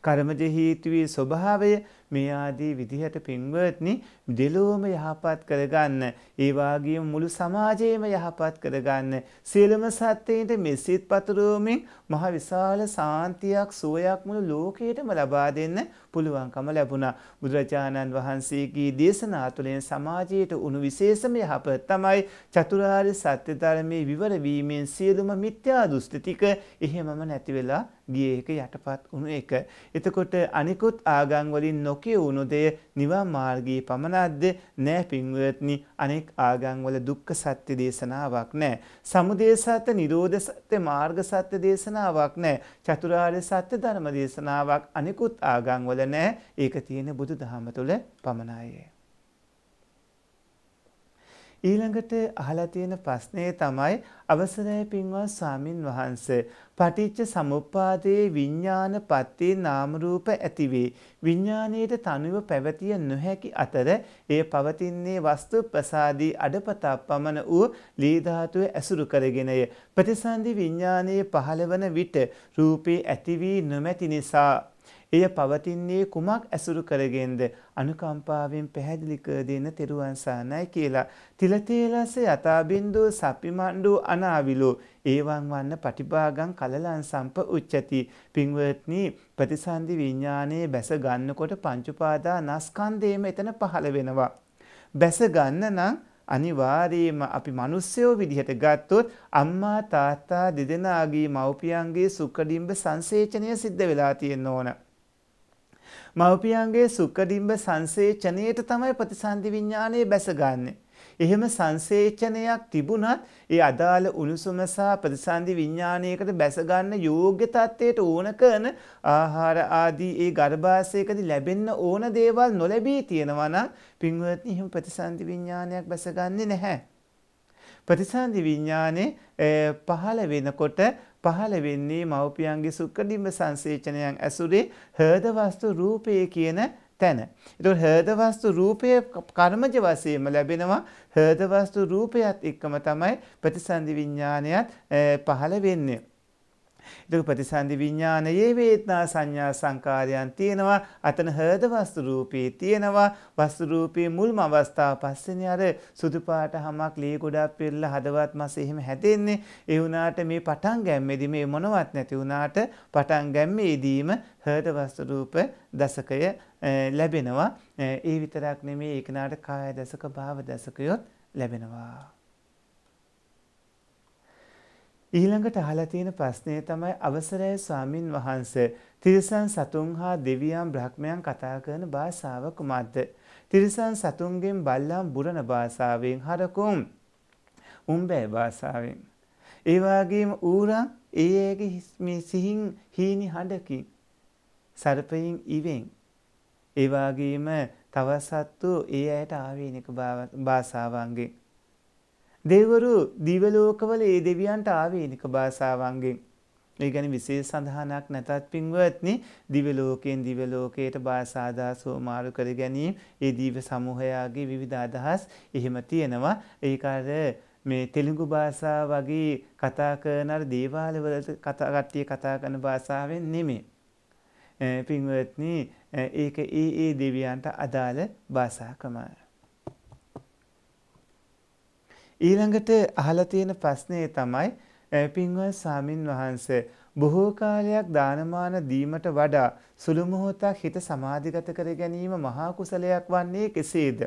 කර්මජ හේතු වී ස්වභාවය මේ ආදී විදිහට පින්වත්නි දෙලොවම යහපත් කරගන්න ඒ වාගේම මුළු සමාජයේම යහපත් කරගන්න සියලුම සත්ත්වයින්ට මෙසිත පතුරවමින් මහ විශාල සාන්තියක් සුවයක් මුළු ලෝකයටම ලබා දෙන්න පුළුවන්කම ලැබුණා බුදුරජාණන් වහන්සේගේ දේශනා තුළින් සමාජයට උණු විශේෂම යහපත තමයි චතුරාර්ය සත්‍ය ධර්මයේ විවර වීමෙන් සියලුම මිත්‍යා දෘෂ්ටි ටික එහෙමම නැති වෙලා ගියේ එක යටපත් උණු එක එතකොට අනිකුත් ආගම් වලින් නොක ලෝකයේ වුණොදය නිවන් මාර්ගයේ පමණක්ද නෑ පින්වත්නි අනෙක් ආගම්වල දුක්ඛ සත්‍ය දේශනාවක් නෑ. සමුදය සත්‍ය, නිරෝධ සත්‍ය, මාර්ග සත්‍ය දේශනාවක් නෑ. චතුරාර්ය සත්‍ය ධර්ම දේශනාවක් අනිකුත් ආගම්වල නෑ. ඒක තියෙන බුදුදහම තුළ පමණයි. ඊළඟට අහලා තියෙන ප්‍රශ්නේ තමයි අවසරයි පින්වත් ස්වාමින් වහන්සේ පටිච්ච සමුප්පාදයේ විඤ්ඤාණ පත්තේ නාම රූප ඇතිවේ. විඤ්ඤාණයට තනුව පැවතිය නොහැකි අතර එය පවතින්නේ වස්තු ප්‍රසාදී අඩපතා පමණ වූ ලී ධාතුව ඇසුරු කරගෙනය. ප්‍රතිසන්දි විඤ්ඤාණයේ පහළවන විට රූපේ ඇති වී නොමැති නිසා එය පවතින්නේ කුමක් ඇසුරු කරගෙන්ද අනුකම්පාවෙන් පැහැදිලි කර දෙන තෙරුවන් සානයි කියලා. තිල තේලස යථාබින්දෝ සප්පිමණ්ඩෝ අනාවිලෝ ඒවං වන්න පටිභාගං කලලං සම්ප උච්චති. පින්වත්නි ප්‍රතිසන්දි විඥානයේ බැස ගන්නකොට පංච උපාදා නස්කන්ධේම එතන පහළ වෙනවා. බැස ගන්න නම් අනිවාර්යයෙන්ම අපි මිනිස්සයෝ විදිහට ගත්තොත් අම්මා තාත්තා දෙදෙනාගේ මව්පියන්ගේ සුඛ ඩිම්බ සංසේචනය සිද්ධ වෙලා තියෙන්න ඕන. මව්පියන්ගේ සුඛඩිම්බ සංසේචනයේට තමයි ප්‍රතිසන්දි විඥානය බැසගන්නේ. එහෙම සංසේචනයක් තිබුණත් ඒ අදාළ උණුසුම සහ ප්‍රතිසන්දි විඥානයකට බැස ගන්න යෝග්‍ය තත්ත්වයට ඕන කරන ආහාර ආදී ඒ ගර්භාෂයකදී ලැබෙන්න ඕන දේවල් නොලැබී තියෙනවා නම් පින්වත්නි එහෙම ප්‍රතිසන්දි විඥානයක් බැසගන්නේ නැහැ. ප්‍රතිසන්දි විඥානේ පහළ වෙනකොට පහළ වෙන්නේ මව්පියන්ගේ සුක්කඩිම්බ සංසේචනයන් ඇසුරේ හෘදවස්තු රූපය කියන තැන. එතකොට හෘදවස්තු රූපය කර්මජ වශයෙන්ම ලැබෙනවා. හෘදවස්තු රූපයත් එක්කම තමයි ප්‍රතිසන්දි විඥානයත් පහළ වෙන්නේ. එතකොට ප්‍රතිසන්දි විඥානයේ වේදනා සංඥා සංකාරයන් තියෙනවා. අතන හෘද වස්තු රූපේ තියෙනවා. වස්තු රූපේ මුල්ම අවස්ථාව පස්සේනේ අර සුදු පාට හමක් ලී ගොඩක් පෙරලා හදවත් මාස එහෙම හැදෙන්නේ. ඒ වුණාට මේ පටන් ගැම්මේදී මේ මොනවත් නැති වුණාට පටන් ගැම්මේදීම හෘද වස්තු රූප දසකය ලැබෙනවා. ඒ විතරක් නෙමේ ඒකනාට කාය දසක භාව දසකයොත් ලැබෙනවා. ඊළඟට අහලා තියෙන ප්‍රශ්නය තමයි අවසරයි ස්වාමින් වහන්ස. තිරිසන් සතුන් හා දෙවියන් බ්‍රහ්මයන් කතා කරන භාෂාව කුමක්ද? තිරිසන් සතුන්ගෙන් බල්ලන් බුරන භාෂාවෙන් හරකුම් උඹෑ භාෂාවෙන්. ඒ වගේම ඌරන් ඒයේගේ සිහින් හීනි හඬකින් සර්පයින් ඉවෙන්. ඒ වගේම තවත් සත්තු ඒ ඇයට ආවේනික භාෂාවන්ගෙන් දෙවරු දිවලෝකවල ඒ දෙවියන්ට ආවේනික භාෂාවන්ගෙන්. ඒ ගැන විශේෂ සඳහනක් නැතත් පින්වත්නි දිවලෝකයෙන් දිවලෝකයට භාෂාදාස හෝමාරු කර ගැනීම ඒ දීව සමූහයාගේ විවිධ අදහස් එහෙම තියෙනවා. ඒක අර මේ තෙලුඟු භාෂා වගේ කතා කරන අර දේවාලවල කතා කට්ටිය කතා කරන භාෂාවෙන් නෙමෙයි. පින්වත්නි ඒක ඒ ඒ දෙවියන්ට අදාළ භාෂා ක්‍රමයි. ඊළඟට අහලා තියෙන ප්‍රශ්නේ තමයි පින්වත් සාමින් වහන්සේ බොහෝ කාලයක් දානමාන දීමට වඩා සුළු මොහොතක් හිත සමාධිගත කර ගැනීම මහා කුසලයක් වන්නේ කෙසේද?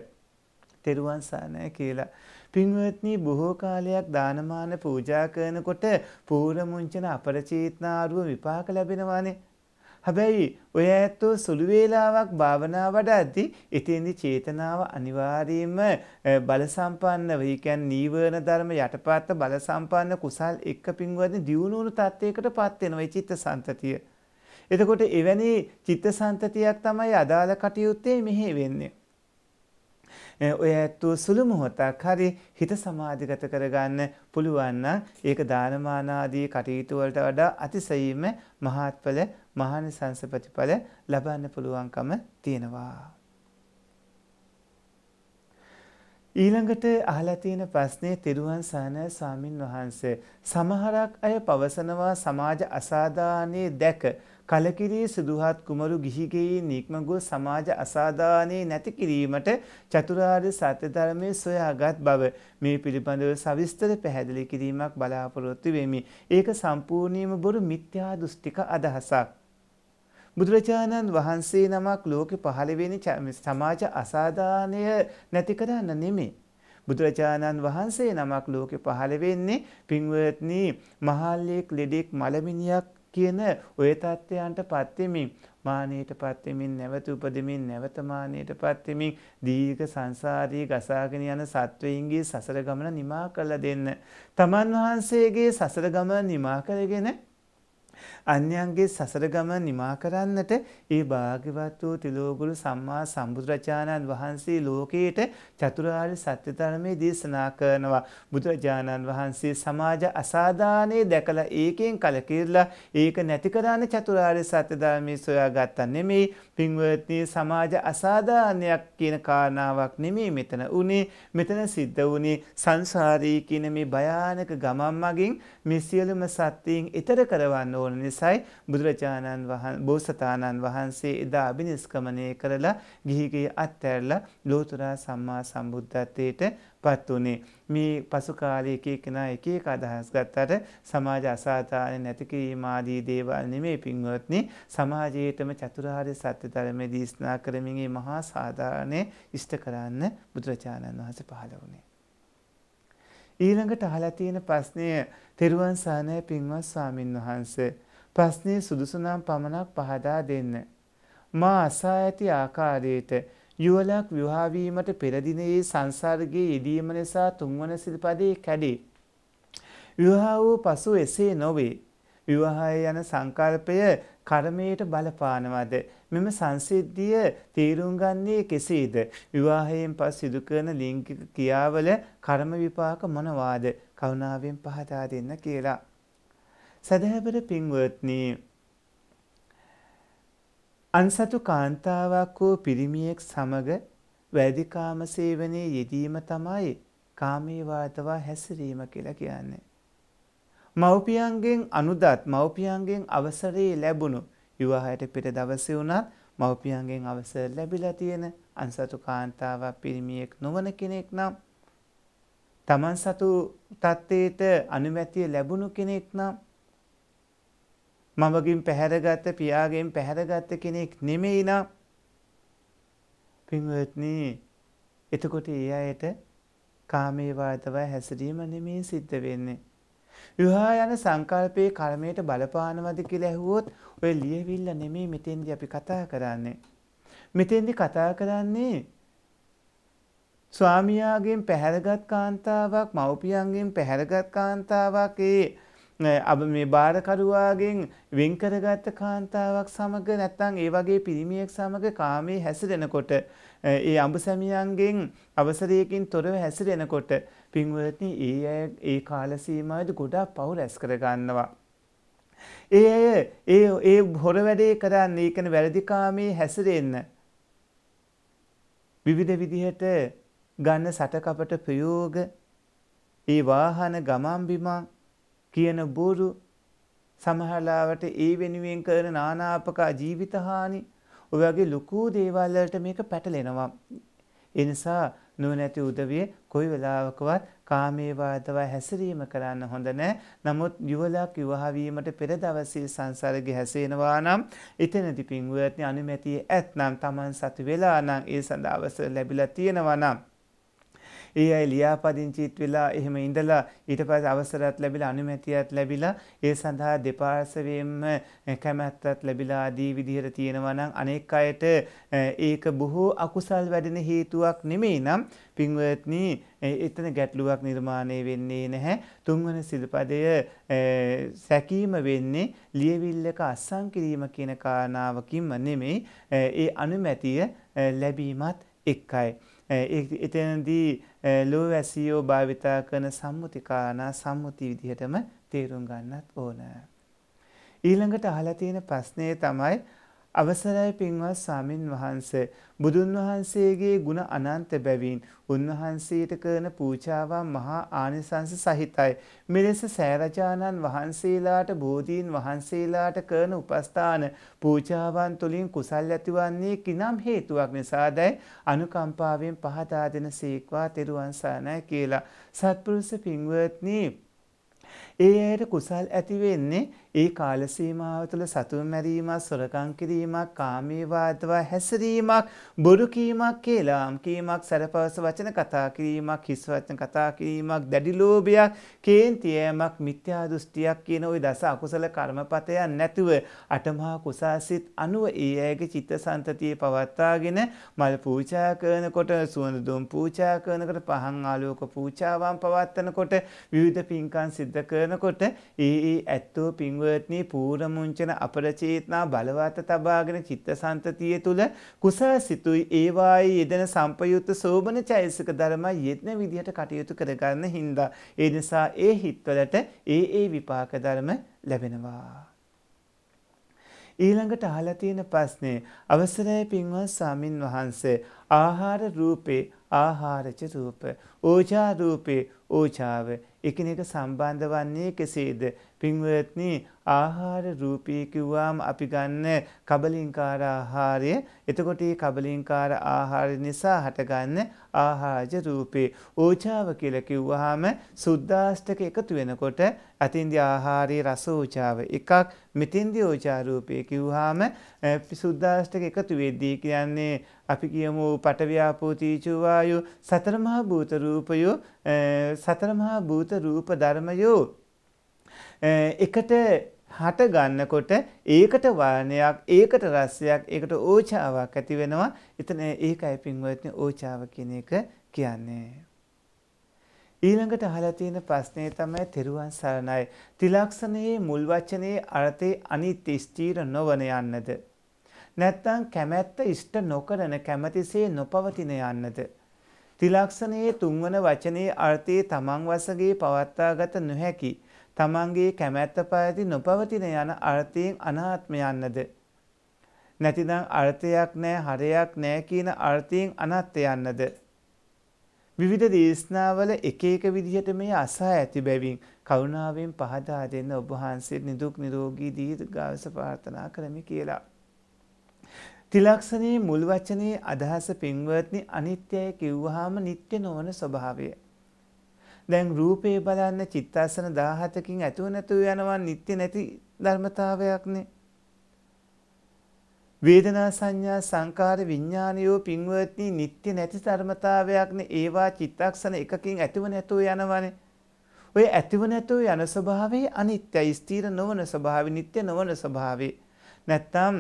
තෙරුවන් සරණයි කියලා. පින්වත්නි බොහෝ කාලයක් දානමාන පූජා කරනකොට පූර්ව මුංචන අපරචේතනාරුව විපාක ලැබෙනවානේ. හැබැයි ඔය ඇත්තෝ සුළු වේලාවක් භාවනා වඩද්දී එතෙන්දි චේතනාව අනිවාර්යයෙන්ම බලසම්පන්නව, ඒ කියන්නේ නීවරණ ධර්ම යටපත් බලසම්පන්න කුසල් එක්ක පින්වත්නි දියුණුණු තත්යකටපත් වෙනවා මේ චිත්තසංතතිය. එතකොට එවැනි චිත්තසංතතියක් තමයි අදාළ කටයුත්තේ මෙහි වෙන්නේ. ඔය ඇත්තෝ සුළු මොහොතක් හරි හිත සමාධිගත කරගන්න පුළුවන් නම් ඒක දානමාන ආදී කටයුතු වලට වඩා අතිශයින්ම මහත්ඵල මහානිසංස ප්‍රතිඵල ලබන්න පුළුවන්කම තියෙනවා. ඊළඟට අහලා තියෙන ප්‍රශ්නේ තිරුවන් සරණ ස්වාමින් වහන්සේ සමහරක් අය පවසනවා සමාජ අසාධාරණේ දැක කලකිරී සුදුහත් කුමරු ගිහිගෙයින් නික්මගොස් සමාජ අසාධාරණේ නැති කිරීමට චතුරාර්ය සත්‍ය ධර්මයේ සොයාගත් බව මේ පිළිබඳව සවිස්තර පැහැදිලි කිරීමක් බලාපොරොත්තු වෙමි. ඒක සම්පූර්ණයෙන්ම බොරු මිත්‍යා දෘෂ්ටික අදහසක්. බුදුරජාණන් වහන්සේ නමක් ලෝකෙ පහළවෙනි සමාජ අසාධානය නැති කරන්න නෙමේ. බුදුරජාණන් වහන්සේ නමක් ලෝකෙ පහළ වෙන්නේ පින්වත්නි මහල්ලෙක් ලෙඩෙක් මලමිනියක් කියන ඔය தත්ත්වයන්ට පත්වෙමින් මානෙට පත්වෙමින් නැවත උපදෙමින් නැවත මානෙට පත්වෙමින් දීර්ඝ සංසාරී ගසාගෙන යන සත්වයින්ගේ සසර ගමන නිමා කළ දෙන්න. තමන් වහන්සේගේ සසර ගමන නිමා කරගෙන අන්‍යන්ගේ සසර ගමන් නිමා කරන්නට ඒ භාග්‍යවත් වූ තිලෝගුරු සම්මා සම්බුදුරජාණන් වහන්සේ ලෝකයට චතුරාර්ය සත්‍ය ධර්මයේ දේශනා කරනවා. බුදුරජාණන් වහන්සේ සමාජ අසාධානයේ දැකලා ඒකෙන් කලකිරලා ඒක නැති කරන්න චතුරාර්ය සත්‍ය ධර්මයේ සොයාගත්තා නෙමෙයි. පින්වත්නි සමාජ අසාධානයක් කියන කාරණාවක් නෙමෙයි මෙතන උනේ. මෙතන සිද්ධ උනේ සංසාරී කියන මේ භයානක ගමන් මගින් මේ සියලුම සත්‍යයෙන් ඈතර කරවන්න ඕන නිසා නිසයි බුදුරජාණන් වහන් බෝසතාණන් වහන්සේ එදා අභිනිස්කමනය කරලා ගිහිගේ අත්තැරලා ලෝතුරා සම්මා සම්බුද්ධත්වයට පත් වනේ. මේ පසුකාලයක කෙනා එක එක අදහස් ගත්තට සමාජ අසාධාරය නැතිකිරීම ආදී දේවල් නෙමේ පින්වත්නි සමාජයේටම චතුරාර්ය සත්‍ය ධර්මයේ දේශනා කරමින් මහා සාධාරණේ ඉෂ්ට කරන්න බුදුරජාණන් වහන්සේ පහළ වුණේ. ඊළඟට අහලා තියෙන ප්‍රශ්නය තෙරුවන් සානය පින්වත් ස්වාමින් වහන්සේ ප්‍රශ්නය සුදුසුනම් පමණක් පහදා දෙන්න. මා අසා ඇති ආකාරයට යුවලක් විවාහවීමට පෙරදිනයේ සංසර්ගයේ යෙදීම නිසා තුන්වන සිල්පදේ කැඩේ. විවාහ වූ පසු එසේ නොවේ. විවාහය යන සංකල්පය කර්මයට බලපානවද මෙම සංසිද්ධිය තේරුම් ගන්නේ කෙසේද විවාහයෙන් පස් සිදු කරන ලිංගික ක්‍රියාවල කර්ම විපාක මොනවාද කරුණාවෙන් පහදා දෙන්න කියලා සැදැහැබර පින්වත්නි අන්සතු කාන්තාවක් වූ පිරිමියෙක් සමග වැදිකාම සේවනයේ යෙදීම තමයි කාමීවාතවා හැසිරීම කියලා කියන්නේ. මව්පියන්ගෙන් අනුදත් මව්පියන්ගෙන් අවසරයේ ලැබුණු විවාහයට පිට දවසේ වුණත් මව්පියන්ගෙන් අවසර ලැබිලා තියෙන අන්සතු කාන්තාවක් පිරිමියෙක් නොවන කෙනෙක් නම් තමන් සතු තත්ත්වයට අනුමැතිය ලැබුණු කෙනෙක් නම් මමගින් පැහැරගත්ත පියාගෙන් පැහැරගත්ත කෙනෙක් නෙමෙයි නම් පින්වත්නි එතකොට ඒ අයට කාමේ වාතව හැසිරීම නෙමේ සිද්ධ වෙන්නේ. විවාහ යන සංකල්පයේ කර්මයට බලපානවද කියලා ඇහුවොත් ඔය ලියවිල්ල නෙමේ මෙතෙන්දී අපි කතා කරන්නේ. මෙතෙන්දී කතා කරන්නේ ස්වාමියාගෙන් පැහැරගත් කාන්තාවක් මව්පියන්ගෙන් පැහැරගත් කාන්තාවක් ඒ අබ මේ බාරකරුවාගෙන් වෙන්කරගත්ත කාන්තාවක් සමග නැත්තං ඒ වගේ පිරිමියෙක් සමඟ කාමේ හැසිරෙනකොට ඒ අඹ සැමියන්ගෙන් අවසරයකින් තොරව හැසිරෙනකොට පින්වලති ඒ අය ඒ කාලසීමයිද ගොඩා පවු රැස් කරගන්නවා. ඒ අය ඒ ඒ හොර වැඩේ කරන්න ඒකන වැරදිකාමේ හැසිරෙන්න. විවිධ විදිහට ගන්න සටකපට ප්‍රයෝග ඒ වාහන ගමම්බිමා කියන බොරු සමහරලාවට ඒ වෙනුවෙන් කරන නානාපකා ජීවිතහානි ඔයගේ ලොකු දේවල් වලට මේක පැටලෙනවා. ඒ නිසා නුවණැති උදවිය කොයි වෙලාවකවත් කාමයේ වාදව හැසිරීම කරන්න හොඳ නැහැ. නමුත් යුවලක් විවාහවීමට පෙර දවසේ සංසාරගේ හැසෙනවා නම් එතනදී පින්වත්නි අනුමැතිය ඇත්නම් Taman සතු වෙලා නම් ඒ සඳහා අවසර ලැබිලා තියෙනවා නම් ඒ අය ලියාපදිංචිත් වෙලා එහෙම ඉඳලා ඊට පස්සේ අවසරත් ලැබිලා අනුමැතියත් ලැබිලා ඒ සඳහා දෙපාර්ශවයෙන්ම කැමැත්තත් ලැබිලා ආදී විදිහට තියෙනවා නම් අනෙක් අයට ඒක බොහෝ අකුසල් වැඩෙන හේතුවක් නෙමෙයි නම් පින්වත්නි එතන ගැටලුවක් නිර්මාණය වෙන්නේ නැහැ තුන්වන සිල්පදය සැකීම වෙන්නේ ලියවිල්ලක අස්සම් කිරීම කියන කාරණාවකින්ම නෙමෙයි ඒ අනුමැතිය ලැබීමත් එක්කයි Eh, e, එතනදී eh, ලෝ වැසියෝ භාවිතා කරන සම්මුතිකානා සම්මුති විදිහටම තේරුම් ගන්නත් ඕන. ඊළඟට අහලා තියෙන ප්‍රශ්නේ තමයි අවසරයි පින්වත් සාමින් වහන්ස බුදුන් වහන්සේගේ ගුණ අනන්ත බැවින් උන්වහන්සේට කරන පූජාවන් මහා ආනිසංස සහිතයි මෙලෙස සෑරජානන් වහන්සේලාට බෝධීන් වහන්සේලාට කරන උපස්ථාන පූජාවන් තුළින් කුසල් ඇතිවන්නේ කිනම් හේතුවක් නිසාදයි අනුකම්පාවෙන් පහදා දෙන සීක්වා තෙරුවන් සරණයි කියලා සත්පුරුෂ පින්වත්නි ඒ අයට කුසල් ඇති වෙන්නේ ඒ කාල සීමාව තුළ සතුන් මැරීමක්, සොරකම් කිරීමක්, කාමී වාදව හැසිරීමක්, බොරු කීමක්, කේලාම් කීමක්, සරපවස වචන කතා කිරීමක්, හිස් වචන කතා කිරීමක්, දැඩි ලෝභයක්, කේන්ති යෑමක්, මිත්‍යා දෘෂ්ටියක් කියන ওই දස අකුසල කර්මපතයන් නැතුව අටමහා කුසාසිත අනුව ඒ අයගේ චිත්තසංතතිය පවත්වාගෙන මල් පූජා කරනකොට, සුවඳ දුම් පූජා කරනකොට, පහන් ආලෝක පූජාවන් පවත්වනකොට, විවිධ පින්කම් සිද්ධ කරනකොට ඒ ඒ ඇත්තෝ පින්ව පින්වත්නි පූර්වමුංචන අපරචේතනා බලවත් තබාගෙන චිත්තසංතතිය තුල කුසල් සිතුයි ඒවායේ යෙදෙන සම්පයුත්ත සෝබන චෛසික ධර්ම යෙදෙන විදිහට කටයුතු කරගන්න හින්දා ඒ නිසා ඒ හිත්වලට ඒ ඒ විපාක ධර්ම ලැබෙනවා ඊළඟට අහලා තියෙන ප්‍රශ්නේ අවසරයි පින්වත් සාමින් වහන්සේ ආහාර රූපේ ආහාරච රූප ඕජා රූපේ ඕජාව එකිනෙක සම්බන්ධ වන්නේ කෙසේද පින්වත්නි ආහාර රූපී කිව්වාම අපි ගන්න කබලින්කාර ආහාරය එතකොට මේ කබලින්කාර ආහාර නිසා හටගන්න ආහාරජ රූපේ ඕචාව කියලා කිව්වහම සුද්දාෂ්ටක එකතු වෙනකොට අතින්දි ආහාරයේ රස ඕචාව එකක් මෙතින්දි ඕචා රූපේ කිව්වහම සුද්දාෂ්ටක එකතු වෙද්දී කියන්නේ අපි කියමු පටවියාපෝ තීචෝ වායෝ සතර මහා භූත රූපයෝ සතර මහා භූත රූප ධර්මයෝ එකට හට ගන්නකොට ඒකට වර්ණයක් ඒකට රසයක් ඒකට ඕචාවක් ඇති වෙනවා. එතන ඒකයි පින්වත්නි ඕචාව කියන එක කියන්නේ. ඊළඟට අහලා තියෙන ප්‍රශ්නේ තමයි තෙරුවන් සරණයි. තිලක්ෂණයේ මුල් වචනේ අර්ථේ අනිත්‍ය ස්ථීර නොවන යන්නද? නැත්නම් කැමැත්ත ඉෂ්ට නොකරන කැමැතිසේ නොපවතින යන්නද තිලක්ෂණයේ තුන්වන වචනේ අර්ථයේ තමන් වශගේ පවත්වාගත නොහැකි තමන්ගේ කැමැත්ත පැති නොපවතින යන අර්ථයෙන් අනාත්ම යන්නද නැතිනම් අර්ථයක් නැහැ හරයක් නැහැ කියන අර්ථයෙන් අනත්ය යන්නද විවිධ දේශනාවල එක එක විදිහට මේ අසා ඇති බැවින් කරුණාවෙන් පහදා දෙන්න ඔබ වහන්සේ නිදුක් නිරෝගී දීර්ඝාස ප්‍රාර්ථනා කරමි කියලා ත්‍රිලක්ෂණයේ මුල් වචනේ අදහස පින්වත්නි අනිත්‍යය කිව්වහම නිට්ටය නොවන ස්වභාවය. දැන් රූපේ බලන්න චිත්තාසන 17කින් ඇතුව නැතුව යනවා නිට්ටය නැති ධර්මතාවයක්නේ. වේදනා සංඥා සංකාර විඥානයෝ පින්වත්නි නිට්ටය නැති ධර්මතාවයක්නේ. ඒවා චිත්තක්ෂණ එකකින් ඇතුව නැතුව යනවනේ. ඔය ඇතුව නැතුව යන ස්වභාවයේ අනිත්‍යයි ස්ථිර නොවන ස්වභාවය නිට්ටය නොවන ස්වභාවය නැත්තම්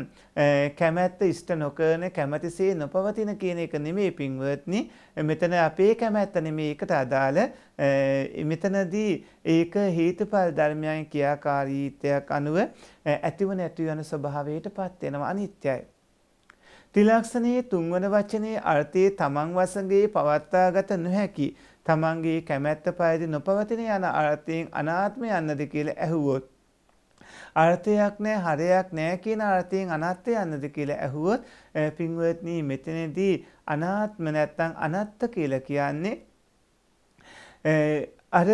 කැමැත්ත ඉෂ්ට නොකරන කැමැතිසේ නොපවතින කියන එක නෙමේ පින්වත්නි මෙතන අපේ කැමැත්ත නෙමේ ඒකට අදාළ මෙතනදී ඒක හේතුඵල ධර්මයන් ක්‍රියාකාරීත්වයක් අනුව ඇතිව නැතිව යන ස්වභාවයට පත් වෙනවා අනිත්‍යයි ත්‍රිලක්ෂණයේ තුන්වන වචනේ අර්ථයේ තමන් වශයෙන් පවත්වාගත නොහැකි තමන්ගේ කැමැත්ත පරිදි නොපවතින යන අර්ථයෙන් අනාත්මය යන්නද කියලා ඇහුවොත් අර්ථයක් නෑ හරයක් නෑ කියන අර්ථයෙන් අනත්ත්‍ය යන්නද කියලා ඇහුවොත් පින්වත්නි මෙතනදී අනාත්ම නැත්තම් අනත්ත කියලා කියන්නේ අර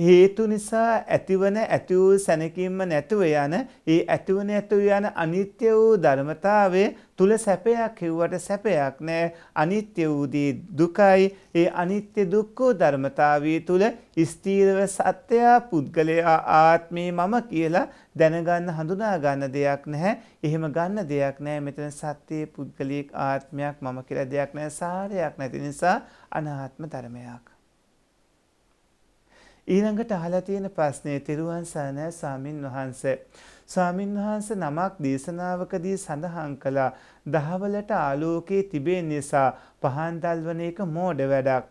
හේතු නිසා ඇතිවන ඇති වූ සැනකීම නැතුව යන ඒ ඇතිවන ඇතුව යන අනිත්‍ය වූ ධර්මතාවය තුල සැපයක් හෙව්වට සැපයක් නෑ අනිත්‍ය වූ දේ දුකයි ඒ අනිත්‍ය දුක්ඛ ධර්මතාවය තුල ස්ථීරව සත්‍ය පුද්ගලයා ආත්මේ මම කියලා දැනගන්න හඳුනා ගන්න දෙයක් නැහැ එහෙම ගන්න දෙයක් නැහැ මෙතන සත්‍යයේ පුද්ගලික ආත්මයක් මම කියලා දෙයක් නැහැ සාරයක් නැති නිසා අනාත්ම ධර්මයක් ඊළඟට අහලා තියෙන ප්‍රශ්නේ තිරුවන් සරණයි ස්වාමින් වහන්සේ. ස්වාමින් වහන්සේ නමක් දේශනාවකදී සඳහන් කළා දහවලට ආලෝකයේ තිබෙන නිසා පහන් දල්වන එක මෝඩ වැඩක්.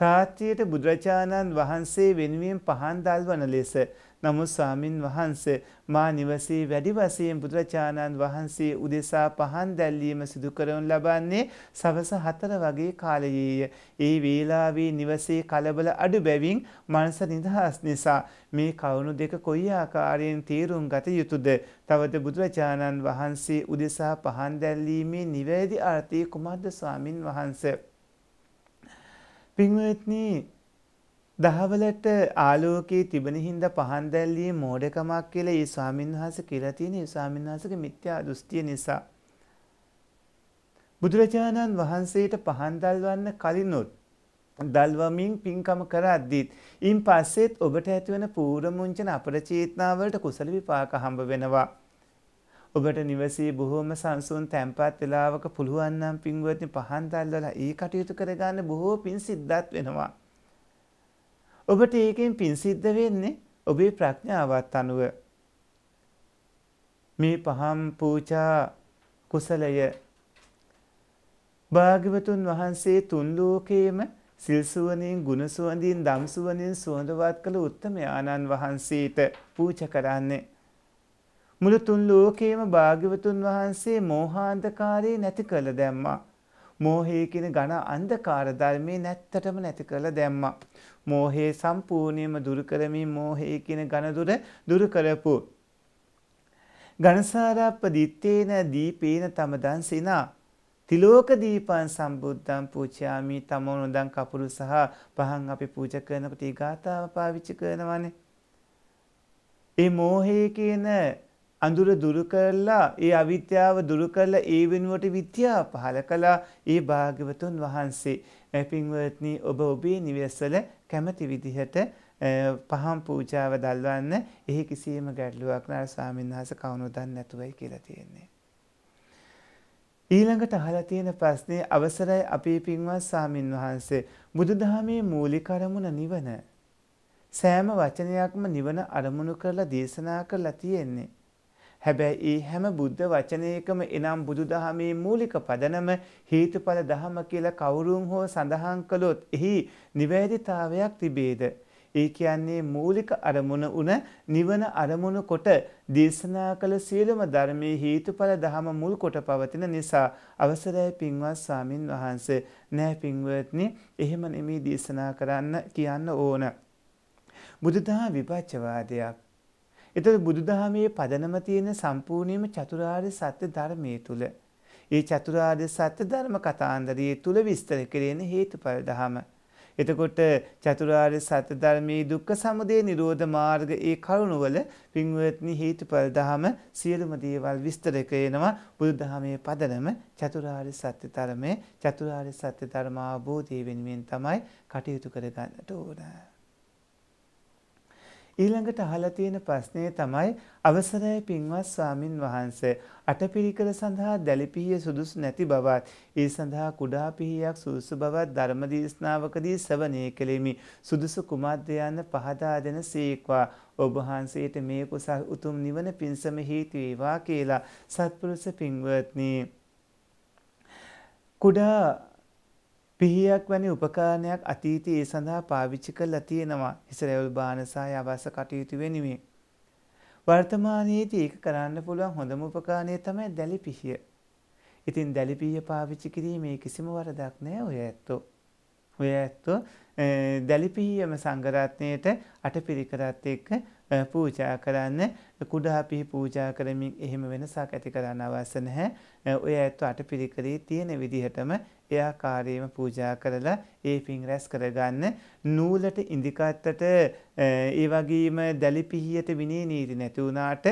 රාත්‍රියට බුදුරජාණන් වහන්සේ වෙනුවෙන් පහන් දල්වන ලෙස නමුත් ස්වාමින් වහන්සේ මා නිවසේ වැඩි වශයෙන් බුදුරජාණන් වහන්සේ උදෙසා පහන් දැල්වීම සිදු කරනු ලබන්නේ සවස 4 වගේ කාලයේය. ඒ වේලාවේ නිවසේ කලබල අඩු බැවින් මනස නිදහස් නිසා මේ කවුණු දෙක කොයි ආකාරයෙන් තීරුම් ගත යුතුද? තවද බුදුරජාණන් වහන්සේ උදෙසා පහන් දැල්වීමේ නිවැරදි අර්ථය කුමක්ද ස්වාමින් වහන්සේ? පින්වත්නි දහවලට ආලෝකයේ තිබෙන හින්දා පහන් දැල්ලියේ මෝඩකමක් කියලා ඒ ස්වාමීන් වහන්සේ කියලා තියෙන ඒ ස්වාමීන් වහන්සේගේ මිත්‍යා දෘෂ්ටිය නිසා බුදුරජාණන් වහන්සේට පහන් දැල්වන්න කලිනුත් දල්වමින් පින්කම කරද්දිත් ඉන් පස්සෙත් ඔබට ඇතිවන පූර්ව මුංචන අපරචේතනාවලට කුසල විපාක හම්බ වෙනවා ඔබට නිවසේ බොහෝම සංසුන් තැන්පත් වෙලාවක පුළුවන් නම් පින්වත්නි පහන් දැල්වලා ඒ කටයුතු කරගන්න බොහෝ පින් සිද්ධාත් වෙනවා ඔබට ඒකෙන් පින් සිද්ධ වෙන්නේ ඔබේ ප්‍රඥාවත් අනුව. මේ පහම් පූජා කුසලය භාග්‍යවතුන් වහන්සේ තුන් ලෝකයේම සිල් සුවඳින් ගුණ සුවඳින් දම් සුවඳින් සුවඳවත් කළ උත්තම ආනන් වහන්සේට පූජා කරන්නේ මුළු තුන් ලෝකයේම භාග්‍යවතුන් වහන්සේ මෝහාන්ධකාරය නැති කළ දැම්මා. මෝහය කියන ඝන අන්ධකාර ධර්මේ නැත්තටම නැති කළ දැම්මා. මෝහයේ සම්පූර්ණයෙන්ම දුරු කරමින් මෝහය කියන ඝනදුර දුරු කරපු ඝනසාරප්ප දිත්තේන දීපේන තමදන් සිනා තිලෝක දීපන් සම්බුද්ධම් පූජාමි තමෝනොදන් කපුරු සහ පහන් අපි පූජා කරනකොට ඒ ගාථාව පාවිච්චි කරනවානේ. ඒ මෝහය කියන අඳුර දුරු කරලා ඒ අවිද්‍යාව දුරු කරලා ඒ වෙනුවට විද්‍යාව පහල කළා ඒ භාග්‍යවතුන් වහන්සේ. පින්වත්නි ඔබ ඔබේ නිවෙස්වල කැමති විදිහට පහම් පූජාව දල්වන්න එහි කිසියම් ගැටලුවක් නෑ ස්වාමීන් වහන්සේ කවුරු දන්නේ නැතුවයි කියලා තියෙන්නේ. ඊළඟට අහලා තියෙන ප්‍රශ්නේ අවසරයි අපේ පින්වත් ස්වාමින් වහන්සේ බුදුදහමේ මූලික අරමුණ නිවන. සෑම වචනයක්ම නිවන අරමුණු කරලා දේශනා කරලා තියෙන්නේ. හැබැයි ඒ හැම බුද්ධ වචනයකම එනම් බුදුදහමේ මූලික පදනම හේතුඵල ධහම කියලා කවුරුන් හෝ සඳහන් කළොත් එහි නිවැරදිතාවයක් තිබේද? ඒ කියන්නේ මූලික අරමුණ උන නිවන අරමුණු කොට දේශනා කළ සියලුම ධර්මයේ හේතුඵල ධහම මුල් කොට පවතින නිසා අවසරයි පින්වත් ස්වාමින් වහන්සේ නෑ පින්වත්නි එහෙම නෙමේ දේශනා කරන්න කියන්න ඕන. බුදුදහම විපච්චවාදයක් එතකොට බුදුදහමේ පදනම තියෙන සම්පූර්ණම චතුරාර්ය සත්‍ය ධර්මයේ තුල ඒ චතුරාර්ය සත්‍ය ධර්ම කතාන්දරයේ තුල විස්තර කෙරෙන හේතුඵල ධහම. එතකොට චතුරාර්ය සත්‍ය ධර්මයේ දුක්ඛ සමුදය නිරෝධ මාර්ග ඒ කරුණවල පින්වත්නි හේතුඵල ධහම සියලුම දේවල් විස්තර කරනවා බුදුදහමේ පදනම චතුරාර්ය සත්‍ය ධර්මයේ චතුරාර්ය සත්‍ය ධර්ම අවබෝධය වෙනුවෙන් තමයි කටයුතු කර ගන්නට ඕනේ. ඊළඟට අහලා තියෙන ප්‍රශ්නේ තමයි අවසරයි පින්වත් ස්වාමින් වහන්සේ අටපිරිකර සඳහා දැලිපිහිය සුදුසු නැති බවත් ඒ සඳහා කුඩා පිහියක් සුදුසු බවත් ධර්ම දේශනාවකදී සවනය කෙලිමි සුදුසු කුමද්ද යන්න පහදා දෙන සීක්වා ඔබ වහන්සේට මේ කුසල් උතුම් නිවන පිණසම හේතු වේවා කියලා සත්පුරුෂ පින්වත්නි කුඩා පිහියක් වැනි උපකරණයක් අතීතයේ ඒ සඳහා පාවිච්චි කරලා තියෙනවා හිසරැවුල් බාන සහ අවශ්‍ය කටයුතු වෙනුවෙන්. වර්තමානයේදී ඒක කරන්න පුළුවන් හොඳම උපකරණය තමයි දැලි පිහිය. ඉතින් දැලි පිහිය පාවිච්චි කිරීමේ කිසිම වරදක් නැහැ ඔය ඇත්තෝ. ඔය ඇත්තෝ දැලි පිහියම සංඝරත්නයට අටපිරිකරත් එක්ක පූජා කරන්න කුඩා පිහි පූජා කරමින් එහෙම වෙනසක් ඇති කරන්න අවශ්‍ය නැහැ. ඔය ඇත්තෝ අටපිරිකරේ තියෙන විදිහටම ඒ ආකාරයෙන්ම පූජා කරලා ඒ පින් රැස් කරගන්න නූලට ඉඳිකත්තට ඒ වගේම දැලිපිහියට විනේ නීති නැති වුණාට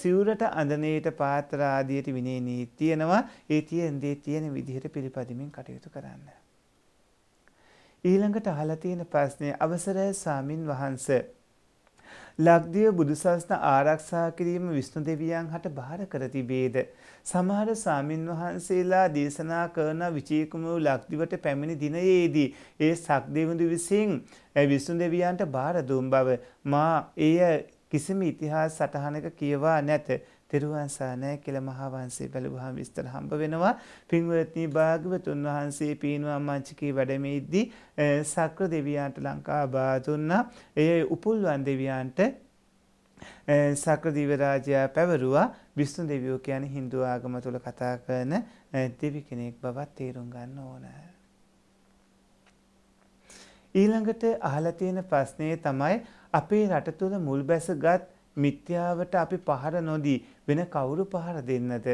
සිවුරට අඳනේට පාත්‍ර ආදියට විනේ නීති තියෙනවා ඒ තියෙන දේ තියෙන විදිහට පිළිපදිමින් කටයුතු කරන්න ඊළඟට අහලා තියෙන ප්‍රශ්නේ අවසරයි සාමින් වහන්සේ ලක්දිව බුදුසස්න ආරක්ෂා කිරීම විෂ්ණු දෙවියන් හට භාර කර තිබේද. සමහර සාමීන් වහන්සේලා දේශනා කරන විචේකුමූ ලක්දිවට පැමිණි දිනයේදී ඒ සක්දෙවුදු විසින් විෂ්ණු දෙවියන්ට භාරදුම් බව මා එය කිසිම ඉතිහාස සටහනක කියවා නැත. තෙරුවන්සානෑ කෙළ මහාවන්සේ බැලුවහම විස්තර හම්බ වෙනවා පින්වත්නී භාගවතුන් වහන්සේ පීනවා මංචිකී වැඩමෙද්දී සක්‍ර දෙවියන්ට ලංකා බාදුන්නා එය උපුල්වන් දෙවියන්ට සක්‍රදීව රාජයා පැවරුවා විෂ්ණු දෙවියෝ කියන්නේ Hindu ආගම තුල කතා කරන දෙවි කෙනෙක් බවත් තේරුම් ගන්න ඕන. ඊළඟට අහලා තියෙන ප්‍රශ්නේ තමයි අපේ රට තුල මුල් බැසගත් මිත්‍යාවට අපි පහර නොදී වෙන කවුරු පහර දෙන්නද?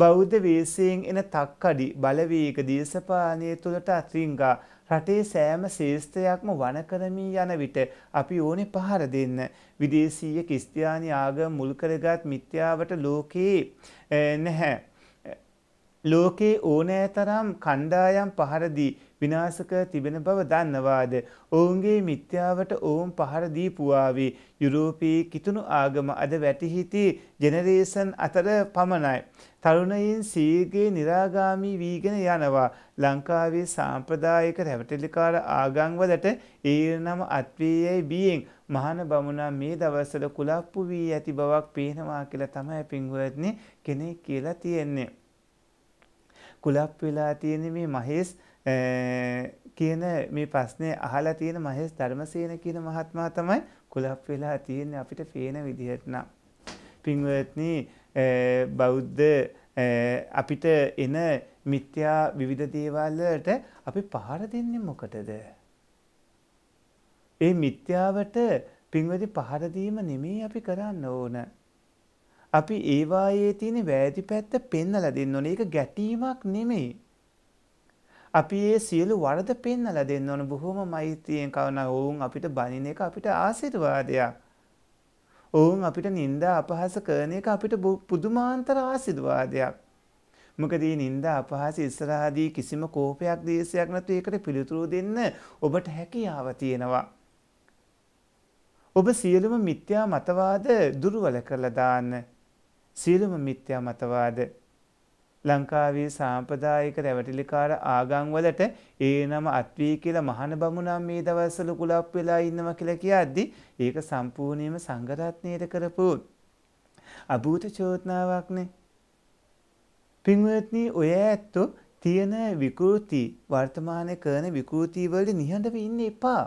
බෞද්ධ වේසයෙන් එන තක්කඩි බලවේග දේශපාලනය තුළට අත්‍රිංගා රටේ සෑම ශේෂ්ත්‍රයක්ම වන කරමින් යන විට අපි ඕනේ පහර දෙන්න විදේශීය ක්‍රිස්තියානි ආගම මුල් කරගත් මිත්‍යාවට ලෝකේ නැහැ ලෝකේ ඕනෑ තරම් කණ්ඩායම් පහරදී විනාශ කර තිබෙන බව දන්නවාද? ඔවුන්ගේ මිත්‍යාවට ඔවුන් පහර දීපුවාවි. යුරෝපයේ කිතුණු ආගම අද වැටිහිටි ජෙනරේෂන් අතර පමණයි. තරුණයින් සීගේ निराගාමී වීගෙන යනවා. ලංකාවේ සාම්ප්‍රදායික රැවටිලිකාර ආගම්වලට ඒ නම අත්වේයයි බියෙන් මහාන බමුණා මේ දවස්වල කුලප්පු වී ඇති බවක් පේනවා කියලා තමයි පින්වත්නි කෙනෙක් කියලා තියෙන්නේ. කුලප් වෙලා තියෙන මේ මහේස් කියන මේ ප්‍රශ්නේ අහලා තියෙන මහේස් ධර්මසේන කියන මහත්මයා තමයි කුලප් වෙලා තියෙන්නේ අපිට පේන විදිහට නම්. පින්වත්නි බෞද්ධ අපිට එන මිත්‍යා විවිධ දේවල් වලට අපි පහර දෙන්නේ මොකටද? ඒ මිත්‍යාවට පින්වති පහර දීම නෙමෙයි අපි කරන්න ඕන. අපි ඒවායේ තියෙන වැරදි පැත්ත පෙන්වලා දෙන්න ඕනේ. ඒක ගැටීමක් නෙමෙයි. අපි ඒ සියලු වරද පෙන්නලා දෙන්න ඕන බොහොම මෛත්‍රියෙන් කවන ඔවුන් අපිට බනින එක අපිට ආශිර්වාදයක්. ඔවුන් අපිට නින්දා අපහාස කරන එක අපිට පුදුමාන්තර ආශිර්වාදයක්. මොකද මේ නින්දා අපහාස ඉස්සරහදී කිසිම කෝපයක් දේශයක් නැතුව ඒකට පිළිතුරු දෙන්න ඔබට හැකියාව තියෙනවා. ඔබ සියලුම මිත්‍යා මතවාද දුර්වල කරලා දාන්න. සියලුම මිත්‍යා මතවාද ලංකාවේ සාම්පදායික රැවටිලිකාර ආගංවලට ඒ නම අත්වී කියලා මහන බමුණම් මේ දවස්වල කුලප් වෙලා ඉන්නවා කියලා කියද්දි ඒක සම්පූර්ණයෙන්ම සංගරත්නයට කරපු අභූත චෝදනාවක්නේ. පින්වත්නි ඔය ඇත්තෝ තියෙන විකෘති වර්තමානයේ කරන විකෘති වලට නිහඬව ඉන්න එපා.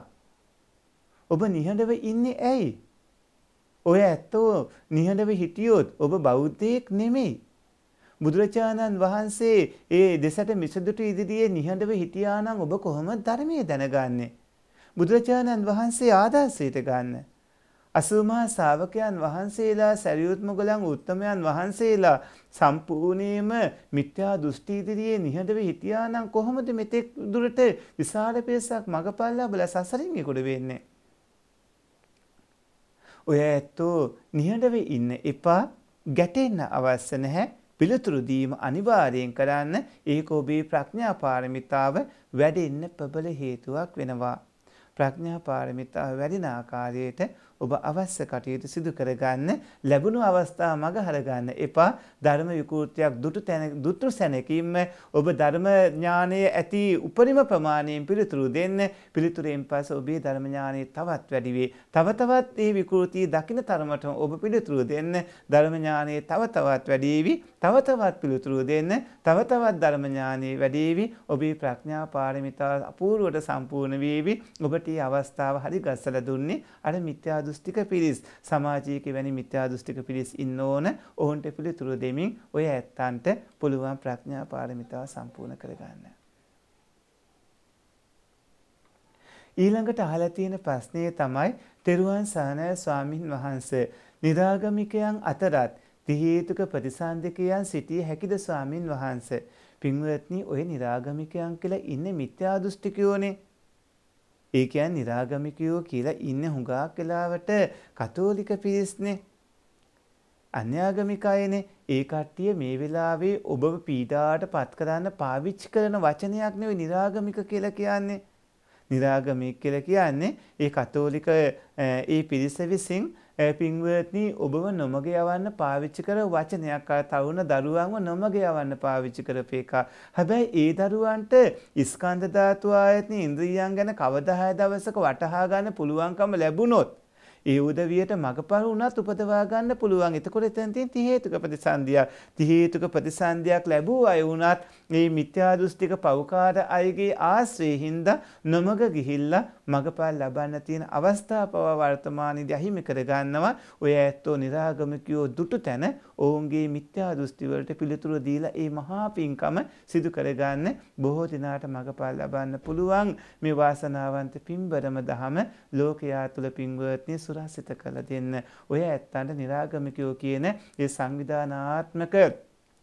ඔබ නිහඬව ඉන්නේ ඇයි? ඔය ඇත්තෝ නිහඬව හිටියොත් ඔබ බෞද්ධයෙක් නෙමෙයි. බුදුරජාණන් වහන්සේ ඒ දෙසට මිසදුට ඉදිරියේ නිහඬව හිටියා නම් ඔබ කොහොමද ධර්මයේ දැනගන්නේ? බුදුරජාණන් වහන්සේ ආදර්ශයට ගන්න. අසුමහා ශ්‍රාවකයන් වහන්සේලා සරියුත් මුගලන් උත්තමයන් වහන්සේලා සම්පූර්ණයෙන්ම මිත්‍යා දෘෂ්ටි ඉදිරියේ නිහඬව හිටියා නම් කොහොමද මෙතෙක් දුරට විශාල පිරිසක් මගපල් ලැබලා සසරින් ඉකුඩ වෙන්නේ? ඔය ඇත්තෝ නිහඬව ඉන්න එපා ගැටෙන්න අවශ්‍ය නැහැ පිළිතුරු දීම අනිවාර්යෙන් කරන්න ඒක ඔබේ ප්‍රඥා පාරමිතාව වැඩෙන්න ප්‍රබල හේතුවක් වෙනවා. ප්‍රඥා පාරමිතාව වැඩින ආකාරයට ඔබ අවශ්‍ය කටයුතු සිදු කරගන්න ලැබුණු අවස්ථා මඟ හරගන්න එපා ධර්ම විකෘතියක් දුටු තැන දුටු සැනකින්ම ඔබ ධර්ම ඥානය ඇති උපරිම ප්‍රමාණයෙන් පිළිතුරු දෙන්න පිළිතුරෙන් පස්සේ ඔබේ ධර්ම ඥානය තවත් වැඩි වේ තව තවත් මේ විකෘති දකින්න තරමට ඔබ පිළිතුරු දෙන්න ධර්ම ඥානය තව තවත් වැඩි තව තවත් පිළිතුරු දෙන්න, තව තවත් ධර්ම ඥානෙ වැඩිවි, ඔබේ ප්‍රඥා පාරමිතා අපූර්වට සම්පූර්ණ වේවි. ඔබට මේ අවස්ථාව හරි ගස්සලා දුන්නේ අර මිත්‍යා දෘෂ්ටික පිරිස්, සමාජයේ වැනි මිත්‍යා දෘෂ්ටික පිරිස් ඉන්න ඕන. ඔවුන්ට පිළිතුරු දෙමින් ඔය ඇත්තන්ට පුළුවන් ප්‍රඥා පාරමිතා සම්පූර්ණ කරගන්න. ඊළඟට අහලා තියෙන ප්‍රශ්නය තමයි තෙරුවන් සරණයි ස්වාමින් වහන්සේ නිරාගමිකයන් අතරත් තිහේතුක ප්‍රතිසන්ධකයන් සිටිය හැකිද ස්වාමින් වහන්ස. පින්වත්නි ඔය නිරාගමිකයන් කියලා ඉන්න මිත්‍යා දෘෂ්ටිකයෝනේ. ඒ කියන්නේ නිරාගමිකයෝ කියලා ඉන්න හුඟක් වෙලාවට කතෝලික පිරිස්නේ. අන්‍යාගමික අයනේ ඒ කට්ටිය මේ වෙලාවේ ඔබව පීඩාවට පත් කරන්න පාවිච්චි කරන වචනයක් නෙවෙයි නිරාගමික කියලා කියන්නේ. නිරාගමික කියලා කියන්නේ ඒ කතෝලික ඒ පිරිස විසින් පින්වත්නි ඔබව නොමග යවන්න පාවිච්චි කර වචනයක් තවුන දරුවන්ව නොමග යවන්න පාවිච්චි කරපේකා. හැබැයි ඒ දරුවන්ට ස්කන්ධ ධාතු ආයතන ඉන්ද්‍රියයන් ගැන කවදා හය දවසක වටහා ගන්න පුළුවන්කම ලැබුණොත් ඒ උදවියට මගපර වුණත් උපදවා ගන්න පුළුවන්. එතකොට එතෙන්දී තිහේතුක ප්‍රතිසන්දිය. තිහේතුක ප්‍රතිසන්දියක් ලැබුව අය වුණත් මේ මිත්‍යා දෘෂ්ටික පවකාර අයගේ ආශ්‍රයෙන් හින්දා නොමග ගිහිල්ලා මඟපල් ලබන්න තියෙන අවස්ථා පවා වර්තමානයේදී අහිමි කරගන්නවා ඔය ඇත්තෝ निराගමිකයෝ දුටු තැන ඔවුන්ගේ මිත්‍යා දෘෂ්ටි වලට පිළිතුරු දීලා ඒ මහා පින්කම සිදු කරගන්න බොහෝ දිනාට මඟපල් ලබන්න පුළුවන් මේ වාසනාවන්ත පින්බරම දහම ලෝකයා තුල පින්වත්නි සුරසිත කළ දෙන්න ඔය ඇත්තන්ට निराගමිකයෝ කියන ඒ සංවිධානාත්මක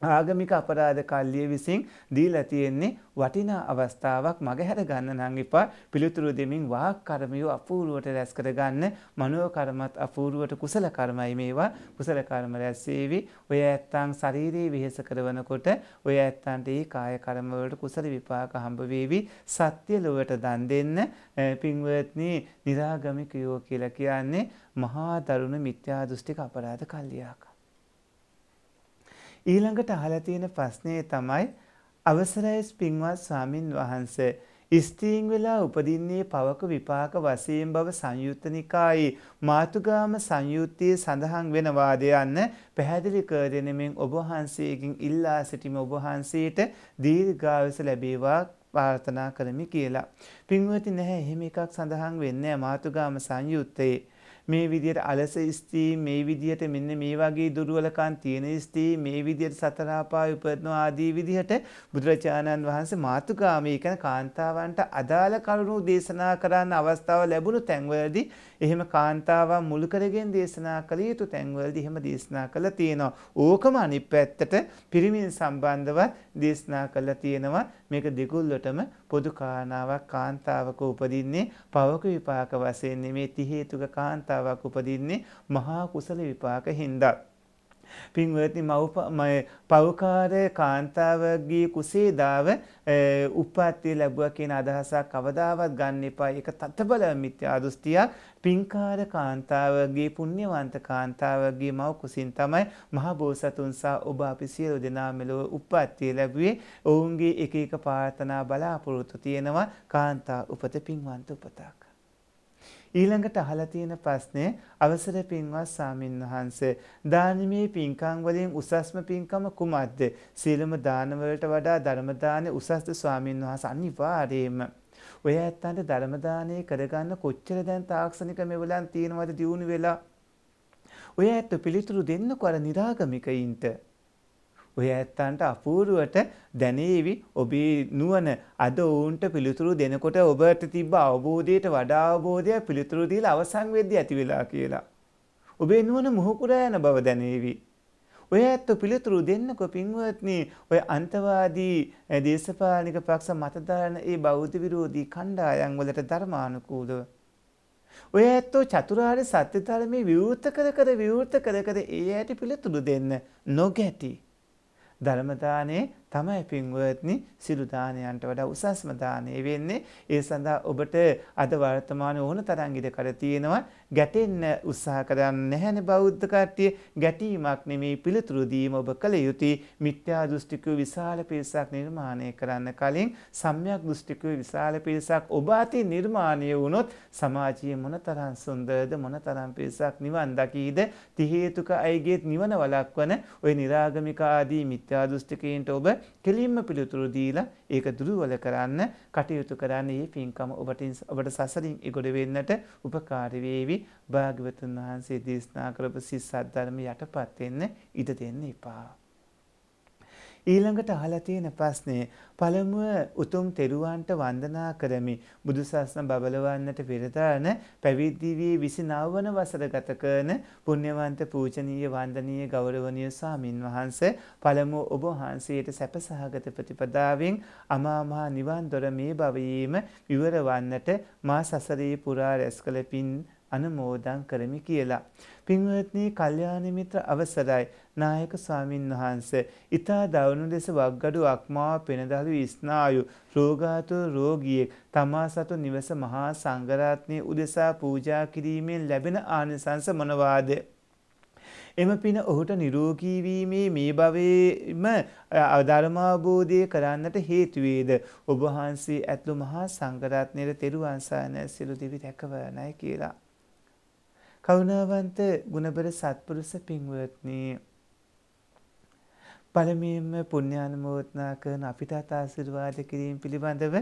ආගමික අපරාධ කල්ලිය විසින් දීලා තියෙන්නේ වටිනා අවස්ථාවක් මගහැර ගන්න නම් එපා පිළිතුරු දෙමින් වාක් කර්මය අපූර්වට රැස් කරගන්න මනෝ කර්මත් අපූර්වට කුසල කර්මයි මේවා කුසල කර්ම රැස්වේවි ඔය ඇත්තන් ශාරීරික විහෙස කරනකොට ඔය ඇත්තන්ට ඒ කාය කර්ම වලට කුසල විපාක හම්බ වේවි සත්‍ය ලොවට දන් දෙන්න පින්වත්නි निराගමිකයෝ කියලා කියන්නේ මහා දරුණ මිත්‍යා දෘෂ්ටික අපරාධ කල්ලියක් ඊළඟට අහලා තියෙන ප්‍රශ්නේ තමයි අවසරයි පින්වත් ස්වාමින් වහන්සේ ස්ත්‍රීන් වෙලා උපදින්නේ පවක විපාක වශයෙන් බව සංයුත්ත නිකායේ මාතුගාම සංයුත්තේ සඳහන් වෙනවාද යන්න පැහැදිලි කර දෙනෙමින් ඔබ වහන්සේගෙන් ඉල්ලා සිටිමි ඔබ වහන්සේට දීර්ඝායුෂ ලැබේවා ප්‍රාර්ථනා කරමි කියලා. පින්වත්නි නැහැ එහෙම එකක් සඳහන් වෙන්නේ මාතුගාම සංයුත්තේ. මේ විදියට අලස ස්ත්‍රී මේ විදියට මෙන්න මේ වගේ දුර්වලකම් තියෙන ස්ත්‍රී මේ විදියට සතර අපාය උපදිනවා ආදී විදියට බුදුරජාණන් වහන්සේ මාතුකා මේ කියන කාන්තාවන්ට අදාළ කරුණු දේශනා කරන්න අවස්ථාව ලැබුණු තැන්වලදී එහෙම කාන්තාවන් මුල් කරගෙන දේශනා කළ යුතු තැන්වලදී එහෙම දේශනා කළා තියෙනවා. ඕකම අනිත් පැත්තට පිරිමින් සම්බන්ධව දේශනා කළා තියෙනවා. මේක දෙගොල්ලොටම පොදු කාරණාවක් කාන්තාවක උපදින්නේ පවක විපාක වශයෙන් නෙමේ ති හේතුක කාන්තාවක් උපදින්නේ මහා කුසල විපාක හින්දා පින්වත්නි මව් පෞකාරය කාන්තාවගේ කුසීදාව උප්පත්ති ලැබුවා කියන අදහසක් කවදාවත් ගන්න එපා. ඒක තත්බල මිත්‍යා දෘෂ්ටියක්. පින්කාර කාන්තාවගේ පුණ්‍යවන්ත කාන්තාවගේ මව කුසින් තමයි මහ බෝසතුන් සහ ඔබ අපි සියලු දෙනා මෙලොව උප්පත්ති ලැබුවේ. ඔවුන්ගේ එක එක ප්‍රාර්ථනා බලාපොරොත්තු තියෙනවා කාන්තා උපත පින්වන්ත උපතක්. ඊළඟට අහලා තියෙන ප්‍රශ්නේ අවසර පින්වත් සාමින් වහන්සේ දානමේ පින්කම් වලින් උසස්ම පින්කම කුමක්ද? සීලම දාන වලට වඩා ධර්ම දානේ උසස්ද ස්වාමින් වහන්සේ අනිවාර්යයෙන්ම. ඔය ඇත්තන්ට ධර්ම දානේ කරගන්න කොච්චර දැන් තාක්ෂණික මෙවලන් තියෙනවද දියුණු වෙලා? ඔය ඇත්ත පිළිතුරු දෙන්නකො අර निराගමිකයින්ට. ඔය ඇත්තන්ට අපූරුවට දැනේවි ඔබේ නුවණ අද ඔවුන්ට පිළිතුරු දෙනකොට ඔබට තිබ්බ අවබෝධයට වඩා අවබෝධය පිළිතුරු දීලා අවසන් වෙද්දී ඇති වෙලා කියලා. ඔබේ නුවණ මොහුකුරා යන බව දැනේවි. ඔය ඇත්ත පිළිතුරු දෙන්නකො පින්වත්නි ඔය අන්තවාදී දේශපාලනික පක්ෂ මතදාන ඒ බෞද්ධ විරෝධී කණ්ඩායම් වලට ධර්මානුකූලව ඔය ඇත්තෝ චතුරාර්ය සත්‍ය ධර්මයේ විවෘත කර කර විවෘත කර කර ඒ ඇති පිළිතුරු දෙන්න නොගැටි ධර්මතානේ තමයි පින්වත්නි සිළු දානයන්ට වඩා උසස්ම දානය වෙන්නේ. ඒ සඳහා ඔබට අද වර්තමාන ඕන තරම් ඉඩකඩ තියෙනවා. ගැටෙන්න උත්සාහ කරන්නේ නැහැනේ බෞද්ධ කට්ටිය. ගැටීමක් නෙමේ පිළිතුරු දීම ඔබ කළ යුතුයි. මිත්‍යා දෘෂ්ටිකයෝ විශාල පිරිසක් නිර්මාණය කරන්න කලින් සම්‍යක් දෘෂ්ටිකයෝ විශාල පිරිසක් ඔබ අතින් නිර්මාණය වුණොත් සමාජයේ මොනතරම් සුන්දරද මොනතරම් පිරිසක් නිවන් දකීද තිහේතුක අයගේත් නිවන වළක්වන ওই निराගමික ආදී මිත්‍යා දෘෂ්ටිකයින්ට ඔබ කෙලින්ම පිළිතුරු දීලා ඒක දුරුවල කරන්න කටයුතු කරන්න මේ පින්කම ඔබට ඔබට සසරින් ඉගොඩ වෙන්නට උපකාරී වේවි. භාග්‍යවතුන් වහන්සේ දේශනා කරපු සිස්සත් ධර්ම යටපත් වෙන්න ඉඩ දෙන්න එපා. ඊළඟට අහලා තියෙන ප්‍රශ්නේ පළමුව උතුම් තෙරුවන්ට වන්දනා කරමි බුදුසසුන බබලවන්නට පෙරතරන පැවිදි වී 29 වන වසර ගත කරන පුණ්‍යවන්ත පූජනීය වන්දනීය ගෞරවනීය ස්වාමින් වහන්සේ පළමුව ඔබ වහන්සේට සැපසහගත ප්‍රතිපදාවෙන් අමා මහ නිවන් දොර මේ භවයේම විවරවන්නට මා සසරේ පුරා රැස්කල පින් අනුමෝදන් කරමි කියලා. පින්වත්නි කල්යාණ මිත්‍ර අවසරයි නායක ස්වාමින් වහන්සේ ඊතා දවනු ලෙස වග්ගඩු අක්මාව පෙනදළු ස්නායු රෝගාතුර රෝගියෙක් තමා සතු නිවස මහා සංඝරත්නයේ උදෙසා පූජා කිරීමෙන් ලැබෙන ආනිසංස මොනවාද? එම පින ඔහුට නිරෝගී වීමේ මේ භවයේම ධර්මාබෝධය කරන්නට හේතු වේද ඔබ වහන්සේ ඇතුළු මහා සංඝරත්නයේ තෙරුවන් සරණ සිළු දිවි රැකවරණයි කියලා කරුණාවන්ත ගුණබර සත්පුරුෂ පින්වත්නී පළමුවෙන්ම පුණ්‍යානුමෝදනා කරන අපිටත් ආශිර්වාද කිරීම පිළිබඳව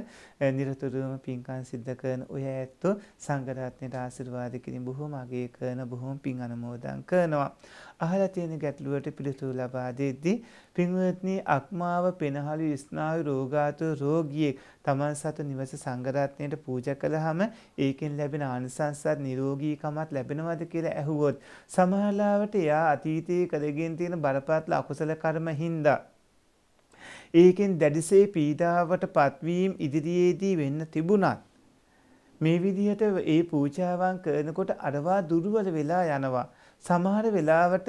নিরතුරුවම පින්කම් සිද්ධ කරන ඔය ඇත්තෝ සංඝ රත්නයට ආශිර්වාද කිරීම බොහොම අගය කරන බොහොම පින් අනුමෝදන් කරනවා. අහලා තියෙන ගැටලුවට පිළිතුරු ලබා දෙද්දී පින්වත්නි අක්මාව පෙනහළු ස්නායු රෝගාතු රෝගියෙක් තමන් සතු නිවස සංඝරත්නයට පූජා කළාම ඒකෙන් ලැබෙන ආනිසංසත් නිරෝගීකමත් ලැබෙනවද කියලා ඇහුවොත් සමහරවිට එයා අතීතයේ කරගෙන තියෙන බරපතල අකුසල කර්ම හින්දා ඒකෙන් දැඩිසේ පීඩාවට පත්වීම ඉදිරියේදී වෙන්න තිබුණත් මේ විදිහට ඒ පූජාවන් කරනකොට අරවා දුර්වල වෙලා යනවා සමහර වෙලාවට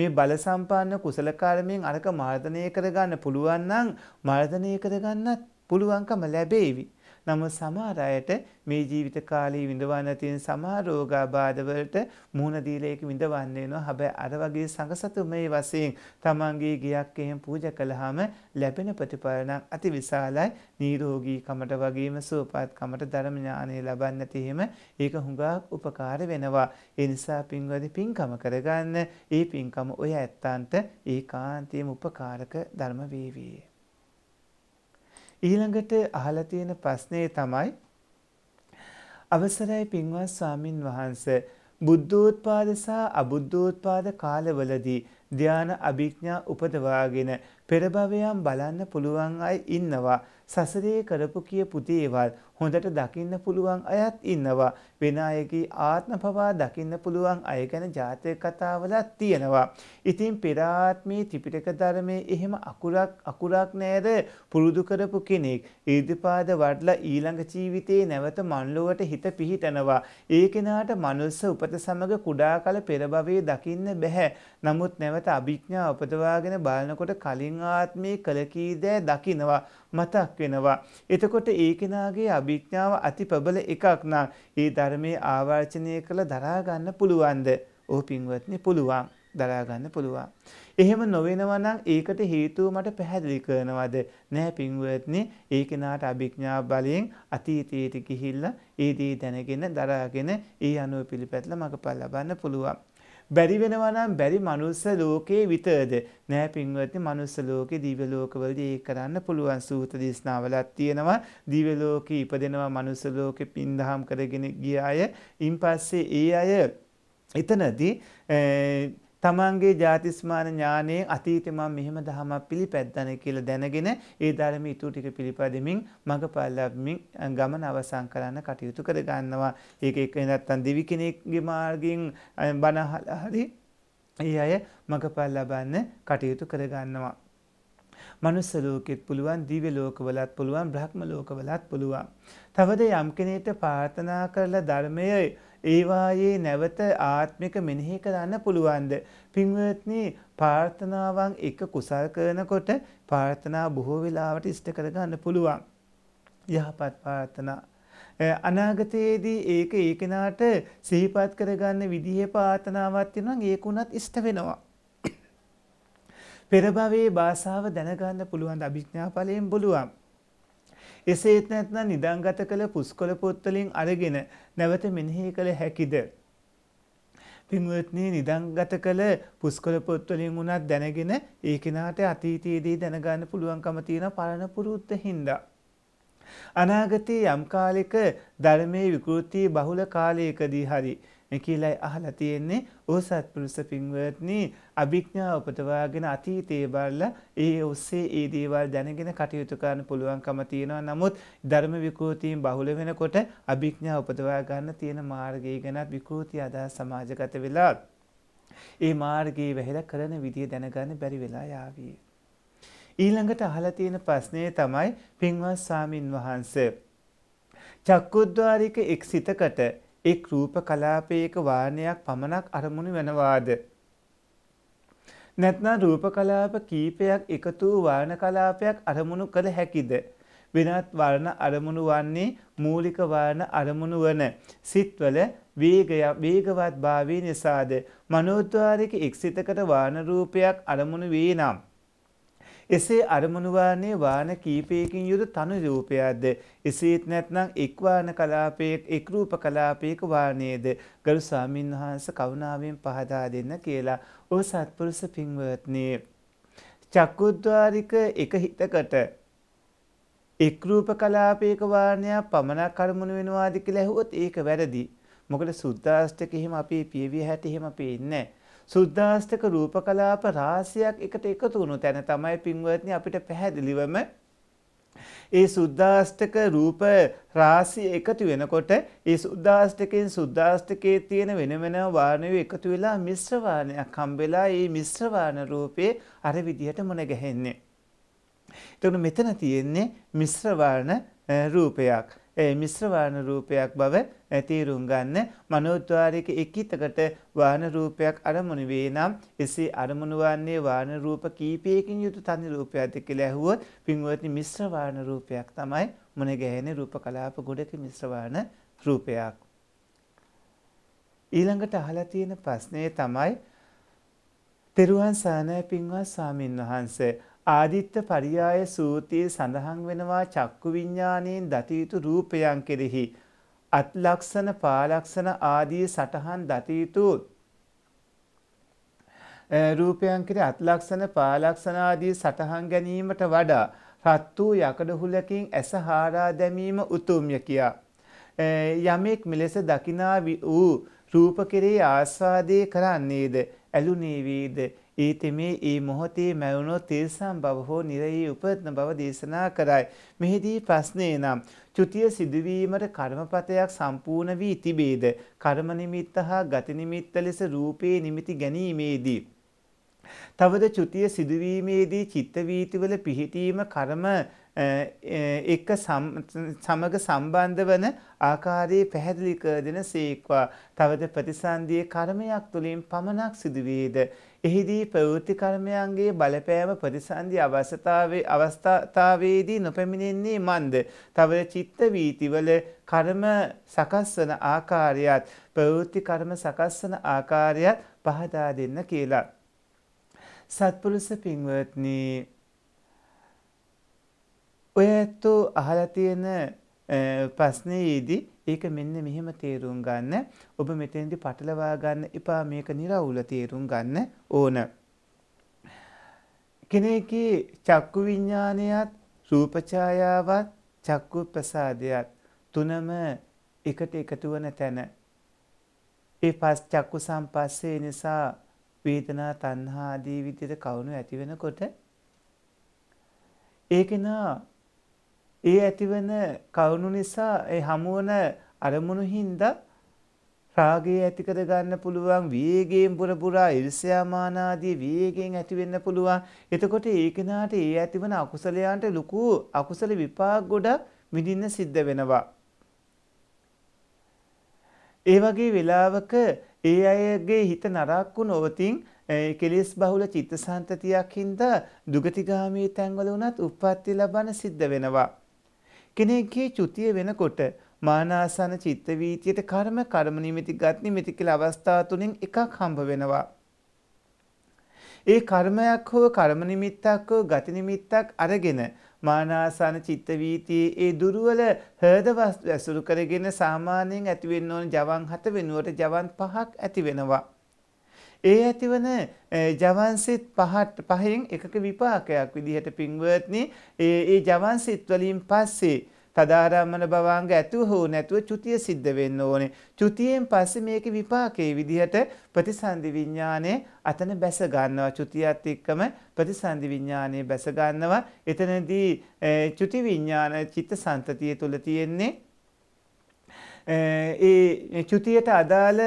මේ බල සම්පන්න කුසල කර්මයෙන් අරක මර්ධනය කරගන්න පුළුවන් නම් මර්ධනය කරගන්නත් පුළුවන්කම ලැබේවි. නමුත් සමහර අයට මේ ජීවිත කාලේ විඳවන්න තියෙන සමහර රෝගාබාධවලට මුහුණ දීලා ඒක විඳවන්න වෙනවා. හැබැයි අර වගේ සංගසතුමේ වශයෙන් තමන්ගේ ගියක් එහෙම පූජා කළාම ලැබෙන ප්‍රතිඵල නම් අතිවිශාලයි. නිරෝගීකමට වගේම සුවපත්කමට ධර්ම ඥානය ලබන්නට එහෙම ඒක හුඟක් උපකාර වෙනවා. ඒ නිසා පින්වදි පින්කම කරගන්න. ඒ පින්කම ඔය ඇත්තන්ට ඒකාන්තයෙන්ම උපකාරක ධර්ම වේවි. ඊළඟට අහලා තියෙන ප්‍රශ්නේ තමයි අවසරයි පින්වත් ස්වාමින් වහන්ස බුද්ධෝත්පාද සහ අබුද්ධෝත්පාද කාලවලදී ධාන අභිඥා උපදවාගෙන පෙරභවයන් බලන්න පුළුවන් අය ඉන්නවා සසරේ කරපු කිය පුතේවල් හොඳට දකින්න පුළුවන් අයත් ඉන්නවා. වෙන අයගේ ආත්ම පවා දකින්න පුළුවන් අය ගැන ජාතක කතාවලත් තියෙනවා. ඉතින් පෙර ආත්මයේ ත්‍රිපිටක ධර්මයේ එහෙම අකුරක් අකුරක් නෑද පුරුදු කරපු කෙනෙක් ඊර්ධිපාද වඩලා ඊළඟ ජීවිතේ නැවත මන්ලොවට හිත පිහිටනවා. ඒ කෙනාට මනුස්ස උපත සමග කුඩා කල පෙර භවයේ දකින්න බෑ. නමුත් නැවත අභිඥා උපදවාගෙන බලනකොට කලින් ආත්මයේ කලකීදෑ දකිනවා මතක් වෙනවා. එතකොට ඒ කෙනාගේ අභි භිඥාව අති ප්‍රබල එකක් නම් ඒ ධර්මයේ ආවර්ජනය කළ දරා ගන්න පුළුවන්ද? ඕ පින්වත්නි පුළුවන්. දරා ගන්න පුළුවන්. එහෙම නොවෙනවා නම් ඒකට හේතුව මට පැහැදිලි කරනවද? නෑ පින්වත්නි, ඒ කෙනාට අභිඥා බලයෙන් අතීතයට ගිහිල්ලා ඒ දේ දැනගෙන දරාගෙන ඒ අනුව පිළිපැදලා මගපල් ලබන්න පුළුවන්. බැරි වෙනවා නම් බැරි මනුස්ස ලෝකේ විතරද නෑ පින්වත්නි මනුස්ස ලෝකේ දිව්‍ය ලෝකවලදී ඒක කරන්න පුළුවන් සූත්‍ර දේශනාවලක් තියෙනවා දිව්‍ය ලෝකේ ඉපදෙනවා මනුස්ස ලෝකේ පින්දහම් කරගෙන ගිය අය ඉන් පස්සේ ඒ අය එතනදී තමන්ගේ ජාතිස්මාන ඥානයෙන් අතීතේ මම මෙහෙම දහමක් පිළිපැද්දානේ කියලා දැනගෙන ඒ ධර්ම ඊටු ටික පිළිපැදෙමින් මඟ පාලමින් ගමන අවසන් කරන්න කටයුතු කර ගන්නවා. ඒක එක නැත්තම් දිවි කෙනෙක්ගේ මාර්ගයෙන් බණ හරි ඒ අය මඟපල් ලබන්න කටයුතු කර ගන්නවා. මනුස්ස ලෝකෙත් පුළුවන් දිව්‍ය ලෝකවලත් පුළුවන් බ්‍රහ්ම ලෝකවලත් පුළුවන්. තවද යම් කෙනෙක්ට ප්‍රාර්ථනා කරලා ධර්මයේ ඒවායේ නැවත ආත්මික මෙනෙහි කරන්න පුළුවන්ද. පින්වත්නි පාර්ථනාවන් එක කුසල් කරනකොට පාර්ථනා බොහෝ වෙලාවට ඉෂ්ට කරගන්න පුළුවන්. යහපත් පාර්ථනා. අනාගතයේදී ඒක ඒකෙනාට සිහිපත් කරගන්න විදිහේ පාර්ථනාවක් තියෙනවා ඒක උනත් ඉෂ්ට වෙනවා. පෙරභවයේ භාෂාව දැනගන්න පුළුවන් අභිඥා ඵලයෙන් පුළුවන්. එසේත් නැත්නම් නිදන්ගත කළ පුස්කොළ පොත්වලින් අරගෙන නැවත මෙනෙහි කළ හැකිද? පින්වත්නි නිදන්ගත කළ පුස්කොළ පොත්වලින් උනත් දැනගෙන ඒ කෙනාට අතීතයේදී දැනගන්න පුළුවන්කම තියෙන පරණ පුරුද්ද හින්දා අනාගතයේ යම් කාලයක ධර්මයේ විකෘති බහුල කාලයකදී හරි මේ කියලායි අහලා තියෙන්නේ ඕසත් පුරුෂ පින්වත්නි අභිඥා උපදවාගෙන අතීතයේ බලලා ඒ ඔස්සේ ඒ දේවල් දැනගෙන කටයුතු කරන්න පුළුවන්කම තියෙනවා නමුත් ධර්ම විකෘතියෙන් බහුල වෙනකොට අභිඥා උපදවා ගන්න තියෙන මාර්ගය ගැනත් විකෘති අදහස් සමාජගත වෙලා ඒ මාර්ගයේ වැහිලා කරන විදිය දැනගන්න බැරි වෙලා යාවී ඊළඟට අහලා තියෙන ප්‍රශ්නේ තමයි පින්වත් ස්වාමින් වහන්සේ චක්කුද්්වාරික එක් සිතකට එක් රූප කලාපයක වාරණයක් පමණක් අරමුණු වෙනවාද නැත්නම් රූප කලාප කීපයක් එකතු වූ වාරණ කලාපයක් අරමුණු කළ හැකිද වෙනත් වර්ණ අරමුණු වන්නේ මූලික වර්ණ අරමුණු වන සිත්වල වේගය වේගවත් භාවය නිසාද මනෝද්වාරික එක් සිතකට වාන රූපයක් අරමුණු වේ නම් එසේ අරමුණුවානේ වාන කීපයකින් යුද තනු රූපයක්ද එසේත් නැත්නම් එක්වාන කලාපයක එක් රූප කලාපයක වානේද ගරු ස්වාමින්වහන්ස කරුණාවෙන් පහදා දෙන්න කියලා ඔය සත්පුරුෂ පින්වත්නි චක්කුද්්වාරික එක හිතකට එක් රූප කලාපයක වානයක් පමණක් අරමුණු වෙනවාද කියලා ඇහුවොත් ඒක වැරදි මොකද සුද්දාස්තක එහෙම අපේ පියවිය හැටි එහෙම පේන්නේ නැහැ සුද්දාස්තක රූපකලාප රාශියක් එකට එකතු වුණු තැන තමයි පින්වත්නි අපිට පැහැදිලිවම ඒ සුද්දාස්තක රූප රාශි එකතු වෙනකොට ඒ සුද්දාස්තකයෙන් සුද්දාස්තකයේ තියෙන වෙන වෙන වාර්ණය එකතු වෙලා මිශ්‍ර වාර්ණයක් හම්බෙලා ඒ මිශ්‍ර වාර්ණ රූපේ අර විදිහට මුණ ගැහෙන්නේ. එතකොට මෙතන තියෙන්නේ මිශ්‍ර වාර්ණ රූපයක්. මිශ්‍ර වාහන රූපයක් බව තීරුම් ගන්න මනෝද්වාරික එක්කිතකට වාහන රූපයක් අරමුණු වේ නම් එසේ අරමුණු වන්නේ වාහන රූප කීපයකින් යුතු තනි රූපයක්ද කියලා ඇහුවොත් පින්වත්නි මිශ්‍ර වාහන රූපයක් තමයි මුණ ගැහෙන රූප කලාප ගොඩක මිශ්‍ර වාහන රූපයක්. ඊළඟට අහලා තියෙන ප්‍රශ්නේ තමයි තෙරුවන් සානය පින්වත් සාමින් වහන්සේ ආදිත්ත පරියාය සූතියේ සඳහන් වෙනවා චක්කු විඤ්ඥානයෙන් දතයුතු රූපයන් කෙරෙහි. අත්ලක්ෂණ පාලක්ෂණ ආදී සටහන් දතයුතු රූපයන් කෙරේ අත්ලක්ෂණ පාලක්ෂණ ආදී සටහන් ගැනීමට වඩා රත් වූ යකඩ හුලකින් ඇස හාරා දැමීම උතුම්ය කියා. යමෙක් මෙලෙස දකිනා වූ රූප කෙරේ ආස්වාදය කරන්නේද ඇලුනේවීද ඊතිමේ ඒ මොහොතේ මැවුණොත් තිරිසන් බව හෝ නිරයේ උපත්න බව දේශනා කරයි. මෙහිදී ප්‍රශ්නේ නම් චුතිය සිදුවීමට කර්මපතයක් සම්පූර්ණ වී තිබේද? කර්ම නිමිත්ත හා ගති නිමිත්ත ලෙස රූපේ නිමිති ගැනීමේදී තවද චුතිය සිදුවීමේදී චිත්ත වීතිවල පිහිටීම කර්ම එක සමග සම්බන්ධ වන ආකාරයේ පැහැදිලි කර දෙන සේක්වා තවද ප්‍රතිසන්දියේ කර්මයක් තුළින් පමණක් සිදුවේද එහිදී ප්‍රවෘත්ති කර්මයන්ගේ බලපෑම ප්‍රතිසන්දි අවස්ථාවේ අවස්ථාවේදී නොපැමිණෙන්නේ මන්ද. තවද චිත්ත වීතිවල කර්ම සකස්වන ආකාරයත් ප්‍රවෘත්ති කර්ම සකස්වන ආකාරයත් පහදා දෙන්න කියලා. සත්පුරුෂ පින්වත්නි ඔයත් අහලා තියෙන ප්‍රශ්නයේදී ඒක මෙන්න මෙහෙම තේරුම් ගන්න. ඔබ මෙතෙන්දි පටලවා ගන්න එපා මේක निराවුල තේරුම් ගන්න ඕන. කෙනෙක්ගේ චක්කු විඥානයත් රූප ඡායාවත් චක්කු ප්‍රසාදයත් තුනම එකට එකතු වන තැන ඒ පස් චක්කු සම්පස්සේ නිසා වේදනා තණ්හා ආදී විදිහට කවුණු ඇති වෙනකොට ඒකේනා ඒ ඇතිවන කවුණු නිසා ඒ හමුවන අරමුණු හින්දා රාගය ඇති කරගන්න පුළුවන් වේගයෙන් පුරපුරා ඉර්ෂ්‍යාමානාදී වේගයෙන් ඇති වෙන්න පුළුවන්. එතකොට ඒ කෙනාට ඒ ඇතිවන අකුසලයන්ට ලুকু අකුසල විපාක ගොඩක් විඳින්න සිද්ධ වෙනවා. ඒ වගේ වෙලාවක ඒ අයගේ හිත නරක්කු නොවතින් කෙලෙස් බහුල චිත්තසංතතියක් හින්දා දුගතිගාමී තැන්වල වුණත් උප්පත්ති ලබන සිද්ධ වෙනවා. කෙනෙක්ගේ චුතිය වෙනකොට මානාසන චිත්ත වීතියට කර්ම කර්ම නිමිති ගත් නිමිති කියලා අවස්ථා තුනෙන් එකක් හම්බ වෙනවා. ඒ කර්මයක් හෝ කර්ම නිමිත්තක් හෝ ගති නිමිත්තක් අරගෙන මානාසන චිත්ත වීතියේ ඒ දුර්වල හෘද වස්තු ඇසුරු කරගෙන සාමාන්‍යයෙන් ඇතිවෙන්න ඕන ජවන් 7 වෙනුවට ජවන් 5ක් ඇති වෙනවා. ඒ ඇතිවන ජවන්සිත පහට පහෙන් එකක විපාකයක් විදිහට පින්වත්නි ඒ ජවන්සිත් වලින් පස්සේ තදාරම්මන භවංග ඇතුව හෝ නැතුව චුතිය සිද්ධ වෙන්න ඕනේ. චුතියෙන් පස්සේ මේක විපාකයේ විදිහට ප්‍රතිසන්දි විඥානයේ අතන බැස ගන්නවා. චුතියත් එක්කම ප්‍රතිසන්දි විඥානයේ බැස ගන්නවා. එතනදී චුති විඥාන චිත්ත සන්තතිය තුල තියෙන්නේ ඒ චුතියට අදාළ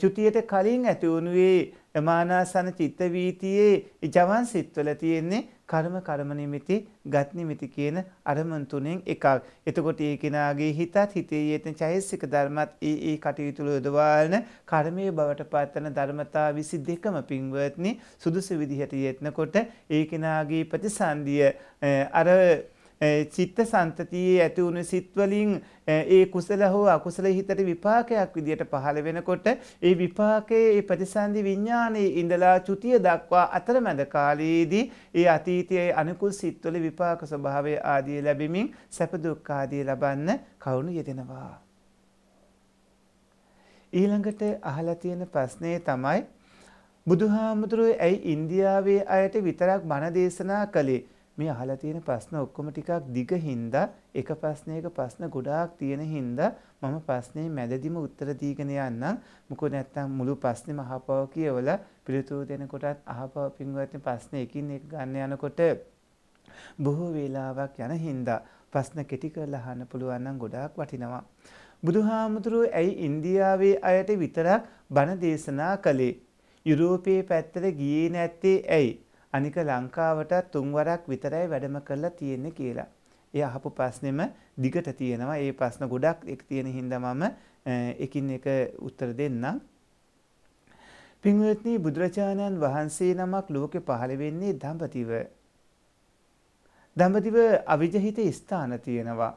චුතියට කලින් ඇති වුණුවේ මානාසන චිත්ත වීතියේ ජවන් සිත්වල තියෙන්නේ කර්ම කර්ම නිමිති ගත් නිමිති කියන අරමුණු තුනෙන් එකක්. එතකොට ඒ කෙනාගේ හිතත් හිතේ යෙතෙන චෛසික ධර්මත් ඒ ඒ කටයුතු වල යොදවාන කර්මයේ බවට පත්වන ධර්මතා 22ම පින්වත්නි සුදුසු විදිහට යෙත්නකොට ඒ කෙනාගේ ප්‍රතිසන්දිය අර චිත්ත සන්තතියේ ඇති වුණු සිත්වලින් ඒ කුසල හෝ අකුසල හිතට විපාකයක් විදියට පහළ වෙනකොට ඒ විපාකයේ ඒ ප්‍රතිසන්දි විඥානයේ ඉඳලා චුතිය දක්වා අතරමැද කාලයේදී ඒ අතීතයේ අනුකූල සිත්වල විපාක ස්වභාවය ආදී ලැබෙමින් සැප දුක් ආදී ලබන්න කවුණු යෙදෙනවා ඊළඟට අහලා තියෙන ප්‍රශ්නේ තමයි බුදුහාමුදුරුවෝ ඇයි ඉන්දියාවේ අයට විතරක් බණ දේශනා කළේ මේ අහලා තියෙන ප්‍රශ්න ඔක්කොම ටිකක් දිග හින්දා එක ප්‍රශ්නයක ප්‍රශ්න ගොඩාක් තියෙන හින්දා මම ප්‍රශ්නේ මැදදිම උත්තර දීගෙන යන්නම් මොකෝ නැත්තම් මුළු ප්‍රශ්නේම අහපව කියවලා පිළිතුරු දෙනකොටත් අහපව පින්වත්නි ප්‍රශ්න එකින් එක ගන්න යනකොට බොහෝ වේලාවක් යන හින්දා ප්‍රශ්න කෙටි කරලා අහන්න පුළුවන් නම් ගොඩාක් වටිනවා බුදුහාමුදුරුවෝ ඇයි ඉන්දියාවේ අයට විතරක් බණ දේශනා කළේ යුරෝපයේ පැත්තට ගියේ නැත්තේ ඇයි අනික ලංකාවට තුන්වරක් විතරයි වැඩම කරලා තියෙන්නේ කියලා. ඒ අහපු ප්‍රශ්නෙම දිගට තියෙනවා. ඒ ප්‍රශ්න ගොඩක් එක තියෙන හින්දා මම එකින් එක උත්තර දෙන්නම්. පින්වත්නි බුදුරජාණන් වහන්සේ නමක් ලෝකෙ පහළ වෙන්නේ දඹදිව. දඹදිව අවිජහිත ස්ථාන තියෙනවා.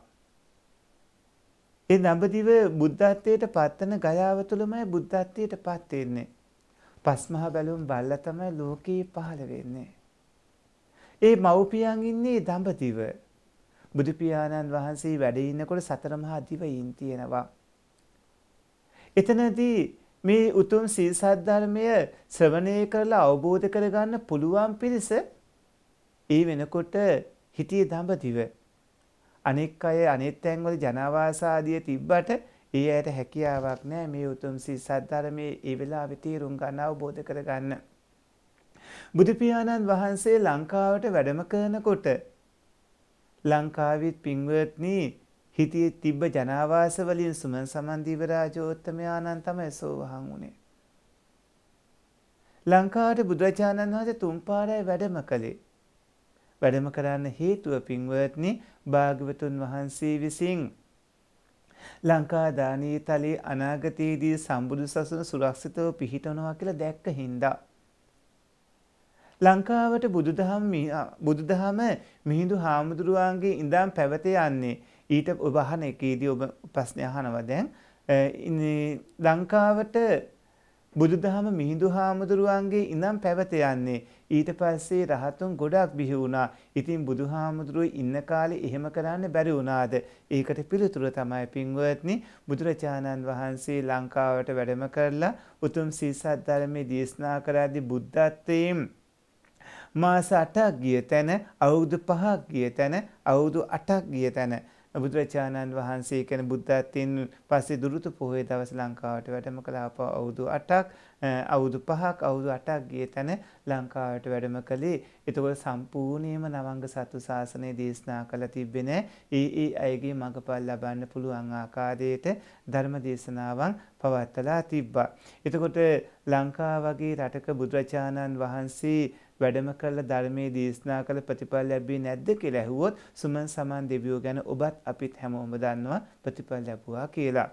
ඒ දඹදිව බුද්ධත්වයට පත්වන ගයාව තුළමයි බුද්ධත්වයට පත් වෙන්නේ. පස්මහ බැලුම් බල්ල තමයි ලෝකයේ පහළ වෙන්නේ. ඒ මව්පියන් ඉන්නේ දඹදිව. බුදු පියාණන් වහන්සේ වැඩ ඉන්නකොට සතර මහා දිවයින් තියෙනවා. එතනදී මේ උතුම් සීල සද්ධර්මය ශ්‍රවණය කරලා අවබෝධ කරගන්න පුළුවන් පිරිස ඒ වෙනකොට හිටියේ දඹදිව. අනෙක් අය අනෙත් තැන්වල ජනවාස ආදිය තිබ්බට ඒ අයට හැකියාවක් නෑ මේ උතුම් සිල් සද්ධර්මයේ ඒ වෙලාවේ තීරුම් ගන්න අවබෝධ කරගන්න. බුදු පියාණන් වහන්සේ ලංකාවට වැඩම කරනකොට ලංකාවෙත් පින්වත්නි හිතේ තිබ්බ ජනාවාස වලින් සුමන් සමන්දීව රාජෝත්තමයාණන් තමයි සෝවහන් වුණේ. ලංකාවට බුදුරජාණන් වහන්සේ තුන් පාරයි වැඩම කළේ. වැඩම කරන්න හේතුව පින්වත්නි භාග්‍යවතුන් වහන්සේ විසින් ලංකාදානී තලයේ අනාගතයේදී සම්බුදු සසුන සුරක්ෂිතව පිහිටනවා කියලා දැක්ක හින්දා. ලංකාවට බුදුදහම බුදුදහම මිහිඳු හාමුදුරුවන්ගේ ඉඳන් පැවත යන්නේ ඊට ඔබ අහන එකේදී ඔබ ප්‍රශ්නය අහනවා දැන් ලංකාවට බුදුදහම මිහිඳු හාමුදුරුවන්ගේ ඉඳන් පැවත යන්නේ ඊට පස්සේ රහතුන් ගොඩක් බිහි වුණා. ඉතින් බුදුහාමුදුරුවෝ ඉන්න කාලේ එහෙම කරන්න බැරි වුණාද? ඒකට පිළිතුර තමයි පින්වත්නි බුදුරජාණන් වහන්සේ ලංකාවට වැඩම කරලා උතුම් සීසත් ධර්මයේ දේශනා කරද්දී බුද්ධත්වයෙන් මාස 8ක් ගිය තැන අවුරුදු 5ක් ගිය තැන අවුරුදු 8ක් ගිය තැන බුදුරජාණන් වහන්සේ කියන බුද්ධත්වයෙන් පස්සේ දුරුතු පොහේ දවස් ලංකාවට වැඩම කළ අප අවුරුදු 8ක් අවුදු පහක් අවුදු අටක් ගිය තැන ලංකාවට වැඩම කළේ එතකොට සම්පූර්ණයෙන්ම නවංග සත්තු ශාසනය දේශනා කළ තිබෙන ඒ ඒ අයගේ මඟපල් ලබන්න පුළුවන් ආකාරයට ධර්ම දේශනාවන් පවත්වලා තිබ්බා. එතකොට ලංකාව වගේ රටක බුදුරජාණන් වහන්සේ වැඩම කරලා ධර්මයේ දේශනා කළ ප්‍රතිඵල ලැබුවේ නැද්ද කියලා ඇහුවොත් සුමන් සමන් දෙවියෝ ගැන ඔබත් අපිත් හැමෝම දන්නවා ප්‍රතිඵල ලැබුවා කියලා.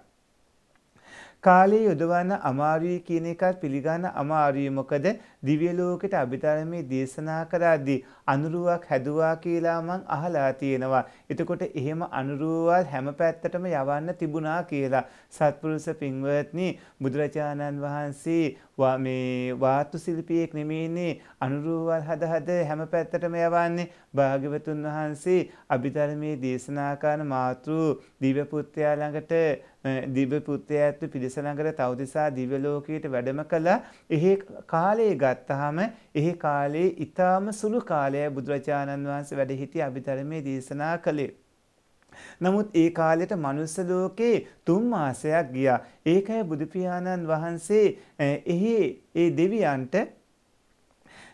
කාලය යොදවන්න අමාරුයි කියන එකත් පිළිගන්න අමාරුයි මොකද දිව්‍ය ලෝකෙට අභිධර්මයේ දේශනා කරද්දී අනුරුවක් හැදුවා කියලා මං අහලා තියෙනවා. එතකොට එහෙම අනුරුවල් හැම පැත්තටම යවන්න තිබුණා කියලා සත්පුරුෂ පින්වත්නි බුදුරජාණන් වහන්සේ මේ වාතු ශිල්පියෙක් නෙමෙයිනේ අනුරුවල් හද හද හැම පැත්තටම යවන්නේ භාග්‍යවතුන් වහන්සේ අභිධර්මයේ දේශනා කරන මාතෘ දිව්‍ය පුත්‍රයා ළඟට දිව්‍ය පුත්‍රය ඇත්ත පිරිසනගර තවතිසා දිව්‍ය ලෝකයට වැඩම කළා. එහි කාලය ගත්තාම එහි කාලේ ඊටාම සුළු කාලයයි බුදුරජාණන් වහන්සේ වැඩ සිටි අභිධර්මයේ දේශනා කළේ. නමුත් ඒ කාලෙට මනුස්ස ලෝකේ තුන් මාසයක් ගියා. ඒකයි බුදු පියාණන් වහන්සේ එහි ඒ දෙවියන්ට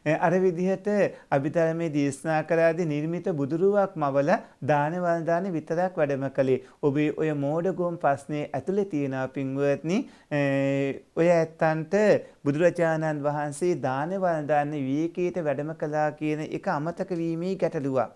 අර විදිහට අභිධර්මයේ දේශනා කරාදී නිර්මිත බුදුරුවක් මවල දානවල දාන විතරක් වැඩම කළේ. ඔබේ ඔය මෝඩගොම් ප්‍රශ්නේ ඇතුලේ තියෙන පින්වත්නි ඔය ඇත්තන්ට බුදුරජාණන් වහන්සේ දානවල දාන විවේකීට වැඩම කළා කියන එක අමතක වීමේ ගැටලුවක්.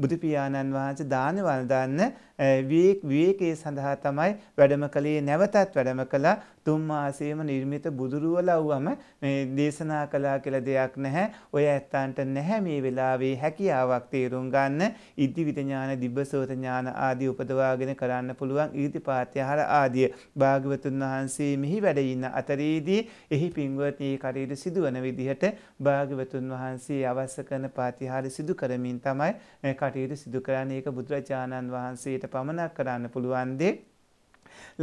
බුදු පියාණන් වහන්සේ දානවල දාන්න විවේක විවේකයේ සඳහා තමයි වැඩම කළේ නැවතත් වැඩම කළා තුන් මාසෙම නිර්මිත බුදුරුව ලව්වම මේ දේශනා කළා කියලා දෙයක් නැහැ. ඔය ඇත්තන්ට නැහැ මේ වෙලාවේ හැකියාවක් තේරුම් ගන්න ඉදිවිද ඥාන, දිබ්බසෝත ඥාන ආදී උපදවාගෙන කරන්න පුළුවන් ඊතිපාත්‍යහාර ආදිය. භාග්‍යවතුන් වහන්සේ මෙහි වැඩ ඉන්න අතරේදී එහි පින්වත්නී කටයුතු සිදුවන විදිහට භාග්‍යවතුන් වහන්සේ අවශ්‍ය කරන පාතිහාර සිදු කරමින් තමයි කටයුතු සිදු කරන්නේ. ඒක බුදුරජාණන් වහන්සේට අපිට පමණක් කරන්න පුළුවන් දේ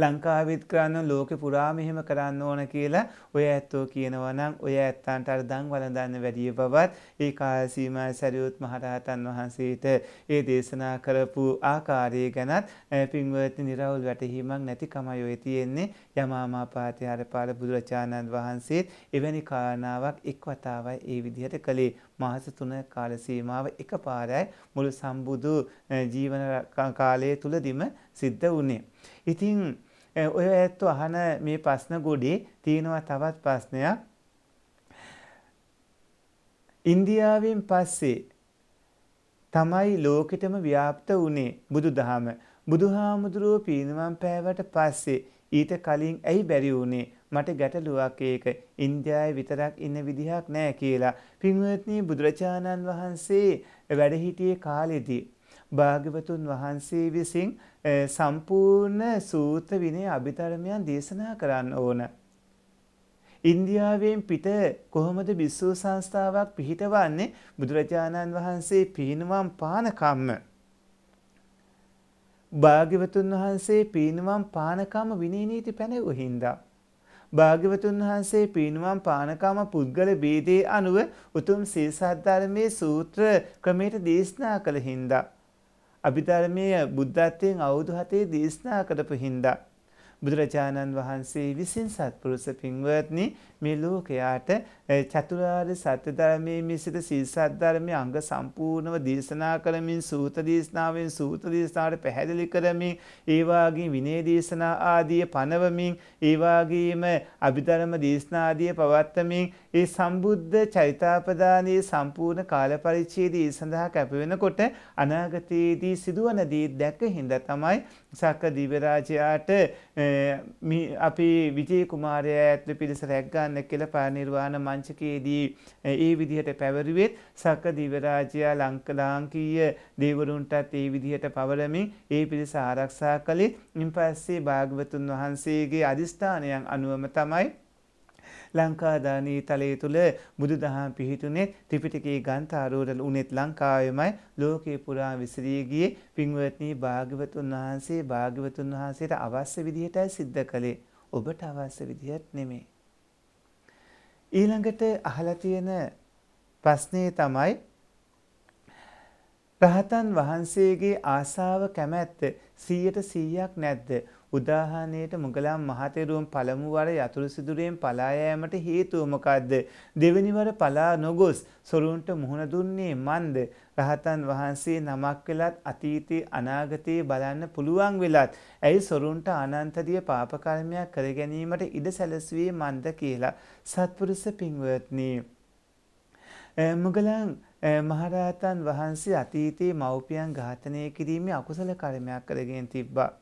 ලංකාවිත් කරන්න ලෝකෙ පුරාම එහෙම කරන්න ඕන කියලා ඔය ඇත්තෝ කියනවා නම් ඔය ඇත්තන්ට අර දන් වළඳන්න වැඩිය බවත් ඒ කාල සීමා සරියුත් මහරහතන් වහන්සේට ඒ දේශනා කරපු ආකාරය ගැනත් පින්වත්නි නිර්වෘල් වැටහීමක් නැතිකමයි ඔය තියෙන්නේ යමාමාපාතේ අරපාල බුදුරජාණන් වහන්සේත් එවැනි කාරණාවක් එක් වතාවයි ඒ විදිහට කළේ මාස 3 කාල සීමාව එකපාරයි මුළු සම්බුදු ජීවන කාලය තුලදීම සිද්ධ වුණේ ඉතින් ඔය ඇත්තු අහන මේ ප්‍රශ්න ගොඩේ තියෙනවා තවත් ප්‍රශ්නයක්. ඉන්දියාවෙන් පස්සේ තමයි ලෝකෙටම ව්‍යාප්ත වුණේ බුදුදහම. බුදුහාමුදුරුව පීනුවම් පෑවට පස්සේ ඊට කලින් ඇයි බැරි වුණේ මට ගැටලුවක් ඒක ඉන්දියාවේ විතරක් ඉන්න විදිහක් නෑ කියලා. පින්වත්නි බුදුරජාණන් වහන්සේ වැඩ හිටියේ කාලෙදී භාග්‍යවතුන් වහන්සේ විසින් සම්පූර්ණ සූත්‍ර විනය අභිධර්මයන් දේශනා කරන්න ඕන. ඉන්දියාවෙන් පිට කොහොමද බිස්සූ සංස්ථාවක් පිහිටවන්නේ බුදුරජාණන් වහන්සේ පිහිනුවම් පානකම්ම. භාග්‍යවතුන් වහන්සේ පිහිනුවම් පානකම විනීනීති පැනැවූ හින්දා. භාග්‍යවතුන් වහන්සේ පිහිනුවම් පානකම පුද්ගල බේදේ අනුව උතුම් සේසද්ධර්මයේ සූත්‍ර ක්‍රමයට දේශනා කළ හින්දා. අභිධර්මයේ බුද්ධත්වයෙන් අවුරුදු 7 දේශනා කරපු හින්දා බුදුරජාණන් වහන්සේ විසින් සත්පුරුෂ පින්වත්නි මේ ලෝකයාට චතුරාර්ය සත්‍ය ධර්මයේ මිසිත සීසත් ධර්මයේ අංග සම්පූර්ණව දේශනා කරමින් සූත දේශනාවෙන් සූත දේශනාවට පැහැදිලි කරමින් ඒ වාගේ විනය දේශනා ආදී පනවමින් ඒ වාගේම අභිධර්ම දේශනා ආදී පවත්වමින් ඒ සම්බුද්ධ චරිතාපදානයේ සම්පූර්ණ කාල පරිච්ඡේදය සඳහා කැප වෙනකොට අනාගතයේදී සිදුවන දේ දැක හින්දා තමයි සක්‍ර දිවරාජයාට අපි විජේ කුමාරයා ඇතුළු පිරිස රැක් ගන්න කරන්න කියලා පානිර්වාණ මංචකයේදී ඒ විදිහට පැවරුවෙත් සක්ක දිවරාජයා ලංක ලාංකීය දේවරුන්ටත් ඒ විදිහට පවරමින් ඒ පිරිස ආරක්ෂා කළේ ඉන් පස්සේ භාග්‍යවතුන් වහන්සේගේ අදිස්ථානයන් අනුවම තමයි ලංකාදානී තලය තුළ බුදු දහම් පිහිටුනේ ත්‍රිපිටකයේ ගන්ථාරූඩල උනෙත් ලංකාවමයි ලෝකේ පුරා විසිරීගිය පින්වත්නී භාග්‍යවතුන් වහන්සේ භාග්‍යවතුන් වහන්සේට අවශ්‍ය විදිහටයි සිද්ධ කළේ ඔබට අවශ්‍ය විදිහත් නෙමේ. ඊළඟට අහලා තියෙන ප්‍රශ්නේ තමයි රහතන් වහන්සේගේ ආසාව කැමැත්ත 100ට 100ක් නැද්ද? උදාහරණයට මුගලන් මහතෙරුන් පළමු වර යතුරු සිදුරෙන් පලා යාමට හේතුව මොකද්ද? දෙවෙනි වර පලා නොගොස් සොරුන්ට මුහුණ දුන්නේ මන්ද? රහතන් වහන්සේ නමක් වෙලත් අතීතේ අනාගතේ බලන්න පුළුවන් වෙලත් ඇයි සොරුන්ට අනන්තදී පාප කර්මයක් කර ගැනීමට ඉඩ සැලසුවේ මන්ද කියලා සත්පුරුෂ පින්වත්නි මුගලන් මහරහතන් වහන්සේ අතීතේ මව්පියන් ඝාතනය කිරීමේ අකුසල කර්මයක් කරගෙන තිබ්බා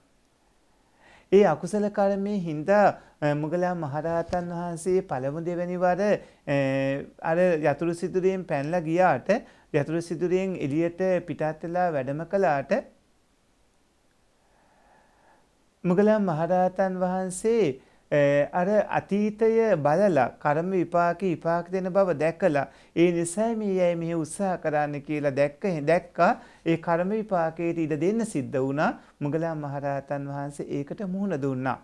ඒ අකුසල කර්මයේ හින්දා මුගලන් මහරහතන් වහන්සේ පළමු දෙවැනිවර අර යතුරු සිදුරියෙන් පැනලා ගියාට යතුරු සිදුරියෙන් එළියට පිටත් වෙලා වැඩම කළාට මුගලන් මහරහතන් වහන්සේ අර අතීතය බලලා කර්ම විපාක විපාක දෙන බව දැකලා ඒ නිසා මේ අය මෙහි උත්සාහ කරන්න කියලා දැක්ක දැක්කා ඒ කර්ම විපාකයට ඉඩ දෙන්න සිද්ධ වුණා මුගලන් මහරහතන් වහන්සේ ඒකට මුහුණ දුන්නා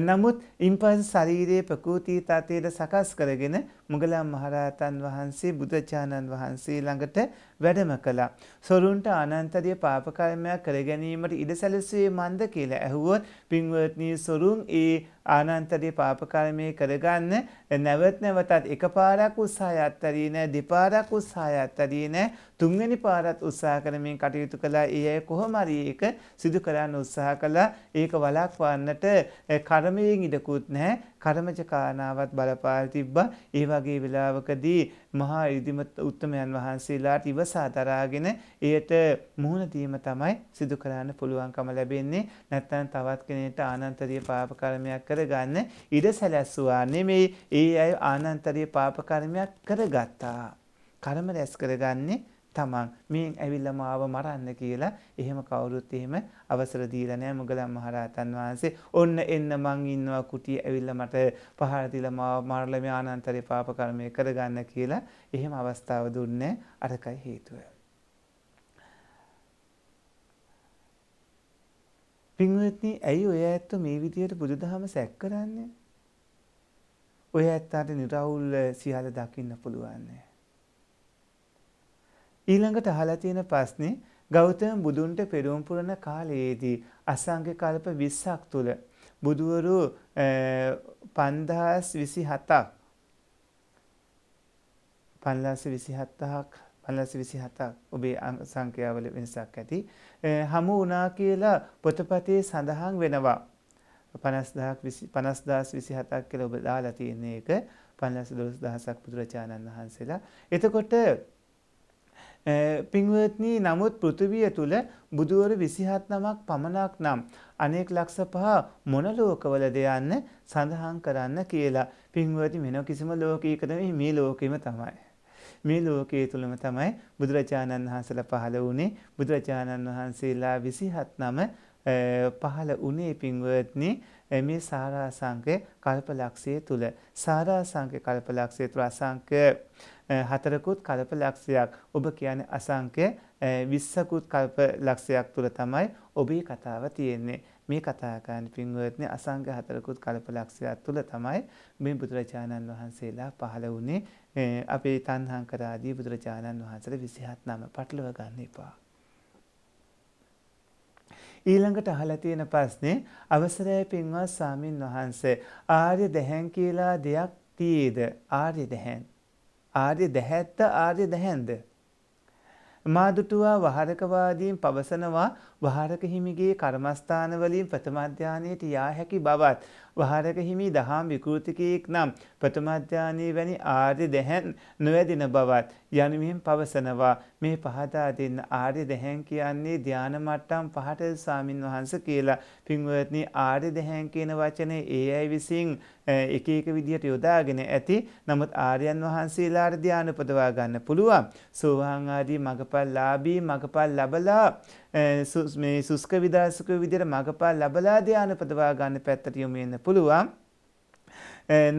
නමුත් ඉම්පස් ශරීරයේ ප්‍රකෘති තත්ත්වයට සකස් කරගෙන මුගලන් මහරහතන් වහන්සේ බුදුචානන් වහන්සේ ළඟට වැඩම කළා. සොරුන්ට අනන්තරිය පාප කර්මයක් කර ගැනීමට ඉඩ සැලසුවේ මන්ද කියලා ඇහුවොත් පින්වත්නි සොරුන් ඒ ආනන්තරිය පාප කර්මයේ කරගන්න නැවත නැවතත් එකපාරක් උත්සාහය අත්හැරියේ නැහැ දෙපාරක් උත්සාහය අත්හැරියේ නැහැ තුන්වෙනි පාරත් උත්සාහ කරමින් කටයුතු කළා. ඒ අය කොහොම හරි ඒක සිදු කරන්න උත්සාහ කළා. ඒක වළක්වන්නට කර්ම කර්මයෙන් ඉඩකුත් නැහැ කර්මජ කාරණාවත් බලපාලා තිබ්බා ඒ වගේ වෙලාවකදී මහා ඉදිමත් උත්තමයන් වහන්සේලාට ඉවසා දරාගෙන එයට මුහුණ දීම තමයි සිදු කරන්න පුළුවන්කම ලැබෙන්නේ නැත්නම් තවත් කෙනෙක්ට ආනන්තරීය පාප කර්මයක් කරගන්න ඉඩ සැලැස්සුවා නෙමෙයි ඒ අය ආනන්තරීය පාප කර්මයක් කරගත්තා කර්ම රැස් කරගන්නේ තමන් මේ ඇවිල්ලා මාව මරන්න කියලා එහෙම කවුරුත් එහෙම අවසර දීලා නැහැ මුගලන් මහරහතන් වහන්සේ. ඔන්න එන්න මං ඉන්නවා කුටිය ඇවිල්ලා මට පහර දීලා මාව මරලා මේ ආනන්තරේ පාප කර්මය කරගන්න කියලා එහෙම අවස්ථාව දුන්නේ අරකයි හේතුව. පින්වත්නි ඇයි ඔය ඇත්ත මේ විදියට බුදුදහම සැක් කරන්නේ? ඔය ඇත්තට නිරවුල් සියල්ල දකින්න පුළුවන් නෑ. ඊළඟට අහලා තියෙන ප්‍රශ්නේ ගෞතම බුදුන්ට පෙරම් පුරන කාලයේදී අසංඛ්‍ය කල්ප 20ක් තුල බුදවරු 5027ක් 5027ක් 527ක් ඔබේ සංඛ්‍යාවල වෙනසක් ඇති හමු වුණා කියලා පොතපතේ සඳහන් වෙනවා 50000ක් 50027ක් කියලා ඔබ දාලා තියෙන එක 512 දහසක් බුදුරජාණන් වහන්සේලා එතකොට පින්වත්නී නමුත් පෘථිවිය තුළ බුදුවරු විසිහත් නමක් පමණක් නම් අනෙක් ලක්ෂ පහ මොන ලෝකවලද යන්න සඳහන් කරන්න කියලා පින්වති මෙන කිසිම ලෝකීකටම මේ ලෝකෙම තමයි. මේ ලෝකයේ තුළම තමයි බුදුරජාණන් වහන්සල පහළ වනේ බුදුරජාණන් වහන්සේලා විසිහත් නම පහළ උනේ පින්වත්නි මේ සාරාසංක කල්පලක්ෂය තුළ සාරාසංක කල්පලක්ෂය තුළ අසංක හතරකුත් කල්ප ලක්ෂයක් ඔබ කියන අසංකය විස්සකුත් කල්ප ලක්ෂයක් තුළ තමයි ඔබේ කතාව තියෙන්නේ. මේ කතාකාරණ පින්වත්නි අසංග හතරකුත් කල්ප ලක්ෂයක් තුළ තමයි මේ බුදුරජාණන් වහන්සේලා පහළ වුණේ අපේ තණ්හං කරාදී බුදුරජාණන් වහන්සේලා 27 නම පටලව ගන්න එපා. ඊළඟට අහලා තියෙන ප්‍රශ්නේ අවසරයි පින්වත් සාමින් වහන්සේ ආර්ය දැහැන් කියලා දෙයක් තියේද ආර්ය දැහැන් ආර්ය දැහැත්ත ආර්ය දැහැන්ද. මාදුටුවා වහරකවාදීන් පවසනවා වහරක හිමිගේ කර්මස්ථානවලින් ප්‍රථමාධ්‍යානයට යා හැකි බවත් වහරක හිමි දහම් විකෘතිකයෙක් නම් ප්‍රථමාධ්‍යානයේ වැනි ආර්ය දැහැන් නොවැදින බවත් යනුවෙන් පවසනවා මේ පහදා දෙන්න ආර්ය දැහැන් කියන්නේ ධාන මට්ටම් පහට ස්වාමින් වහන්ස කියලා පින්වත්නි ආර්ය දැහැන් කියන වචනේ ඒ අය විසින් එක එක විදිහට යොදාගෙන ඇති නමුත් ආර්යයන් වහන්සේලාට ධානය උපදවා ගන්න පුළුවන් සෝවාන් ආදී මගපල් ලාභී මගපල් ලබලා මේ සුස්ක විදාසක විදිහට මගපා ලබලා ධානය පදවා ගන්න පැත්තට යොමු වෙන්න පුළුවන්.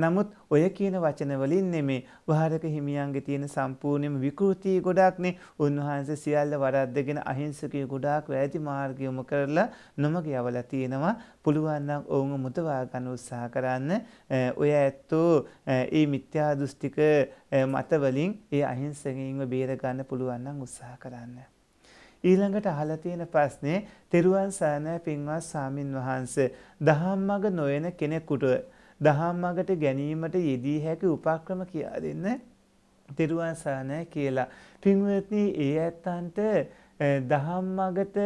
නමුත් ඔය කියන වචන වලින් නෙමේ වහරක හිමියන්ගේ තියෙන සම්පූර්ණම විකෘති ගොඩක්නේ උන්වහන්සේ සියල්ල වරද්දගෙන අහිංසකය ගොඩාක් වැරදි මාර්ගයම කරලා නොමග යවලා තියෙනවා පුළුවන් නම් ඔවුන් මුදවා ගන්න උත්සාහ කරන්න ඔය ඇත්තෝ මේ මිත්‍යා දෘෂ්ටික මත වලින් ඒ අහිංසකයින්ව බේර ගන්න පුළුවන් නම් උත්සාහ කරන්න ඊළඟට අහලා තියෙන ප්‍රශ්නේ තෙරුවන් සරණයි පින්වත් සාමින් වහන්සේ දහම් මඟ නොයන කෙනෙකුට දහම් මඟට ගැනීමට යෙදී හැකි උපක්‍රම කියා දෙන්න තෙරුවන් සරණයි කියලා. පින්වත්නි ඒ ඇත්තන්ට දහම් මඟට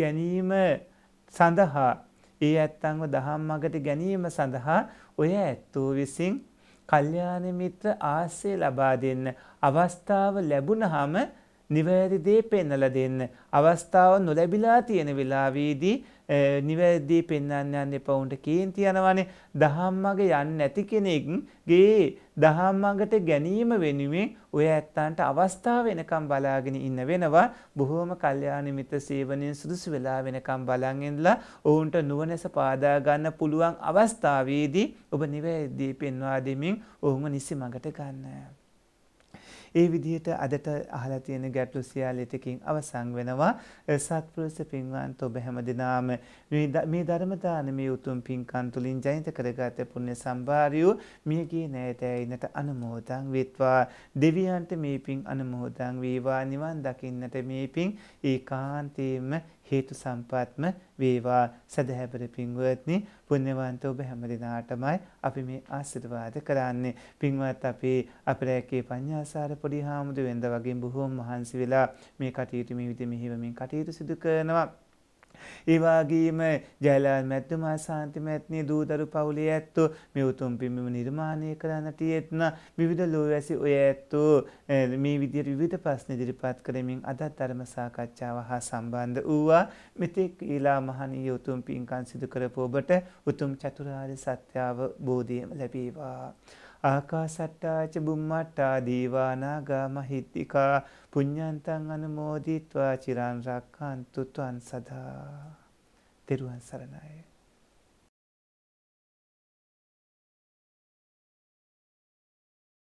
ගැනීම සඳහා ඒ ඇත්තන්ව දහම් මඟට ගැනීම සඳහා ඔය ඇත්තෝ විසින් කල්යාණ මිත්‍ර ආශ්‍රය ලබා දෙන්න අවස්ථාව ලැබුණාම නිවැරදි දේ පෙන්වලා දෙන්න. අවස්ථාව නොලැබිලා තියෙන වෙලාවේදී නිවැරදි පෙන්වන්න යන්න එපා උන්ට කේන්ති යනවනේ. දහම්මග යන්නේ නැති කෙනෙක්ගේ දහම්මගට ගැනීම වෙනුවෙන් ඔය ඇත්තන්ට අවස්ථාව වෙනකම් බලාගෙන ඉන්න වෙනවා. බොහෝම කල්යාණ මිත්‍ර සේවනයෙන් සුදුසු වෙලා වෙනකම් බලන් ඉඳලා ඔවුන්ට නුවණැස පාදා ගන්න පුළුවන් අවස්ථාවේදී ඔබ නිවැරදි පෙන්වා දෙමින් ඔවුන්ව නිසි මඟට ගන්න. ඒ විදිහට අදට අහලා තියෙන ගැටලු සියල්ල ටිකකින් අවසන් වෙනවා. සත්පුරුෂ පින්වන්ත ඔබ හැමදෙනාම මේ ධර්ම දාන මේ උතුම් පින්කම් තුලින් ජනිත කරගත පුණ්‍ය සම්භාරියෝ මියගේ නැයට ඇිනට අනුමෝදන් වේත්වා. දෙවියන්ට මේ පින් අනුමෝදන් වේවා නිවන් දකින්නට මේ පින් ඒකාන්තයෙන්ම හේතු සම්පත්ම වේවා සදහැබර පින්වත්නි පුණ්‍යවන්ත ඔබ හැම දිනාටමයි අපි මේ ආශිර්වාද කරන්නේ පින්වත් අපේ අපරැකේ පඤ්ඤාසාර පොඩි හාමුදුරුවෙන්ද වගේ බොහෝම මහන්සි වෙලා මේ කටයුතු මේ විදිහේ මෙහෙවමින් කටයුතු සිදු කරනවා ඒවාගේම ජයලාල් මැත්තුමා සාන්ති මැත්නී දූදරු පවුලේ ඇත්තෝ මේ උතුම් පිමිම නිර්මාණය කරන්නට යෙත්න විවිධ ලෝවැසි ඔය ඇත්තෝ මේ විදියට විවිධ ප්‍රශ්න ඉදිරිපත් කරමින් අදත් ධර්ම සාකච්ඡාව හා සම්බන්ධ වූවා මෙතෙක් ඊලා මහනීය උතුම් පින්කම් සිදු කරපු ඔබට උතුම් චතුරාර්ය සත්‍ය අවබෝධයම ලැබේවා ආකාසට්ටාච බුම්මට්ටා දීවානාගා මහිත්තිකා පුඤ්ඤන්තං අනුමෝදිත්වා චිරන් රක්ඛන්තු ත්වං සදා. තෙරුවන් සරණයි.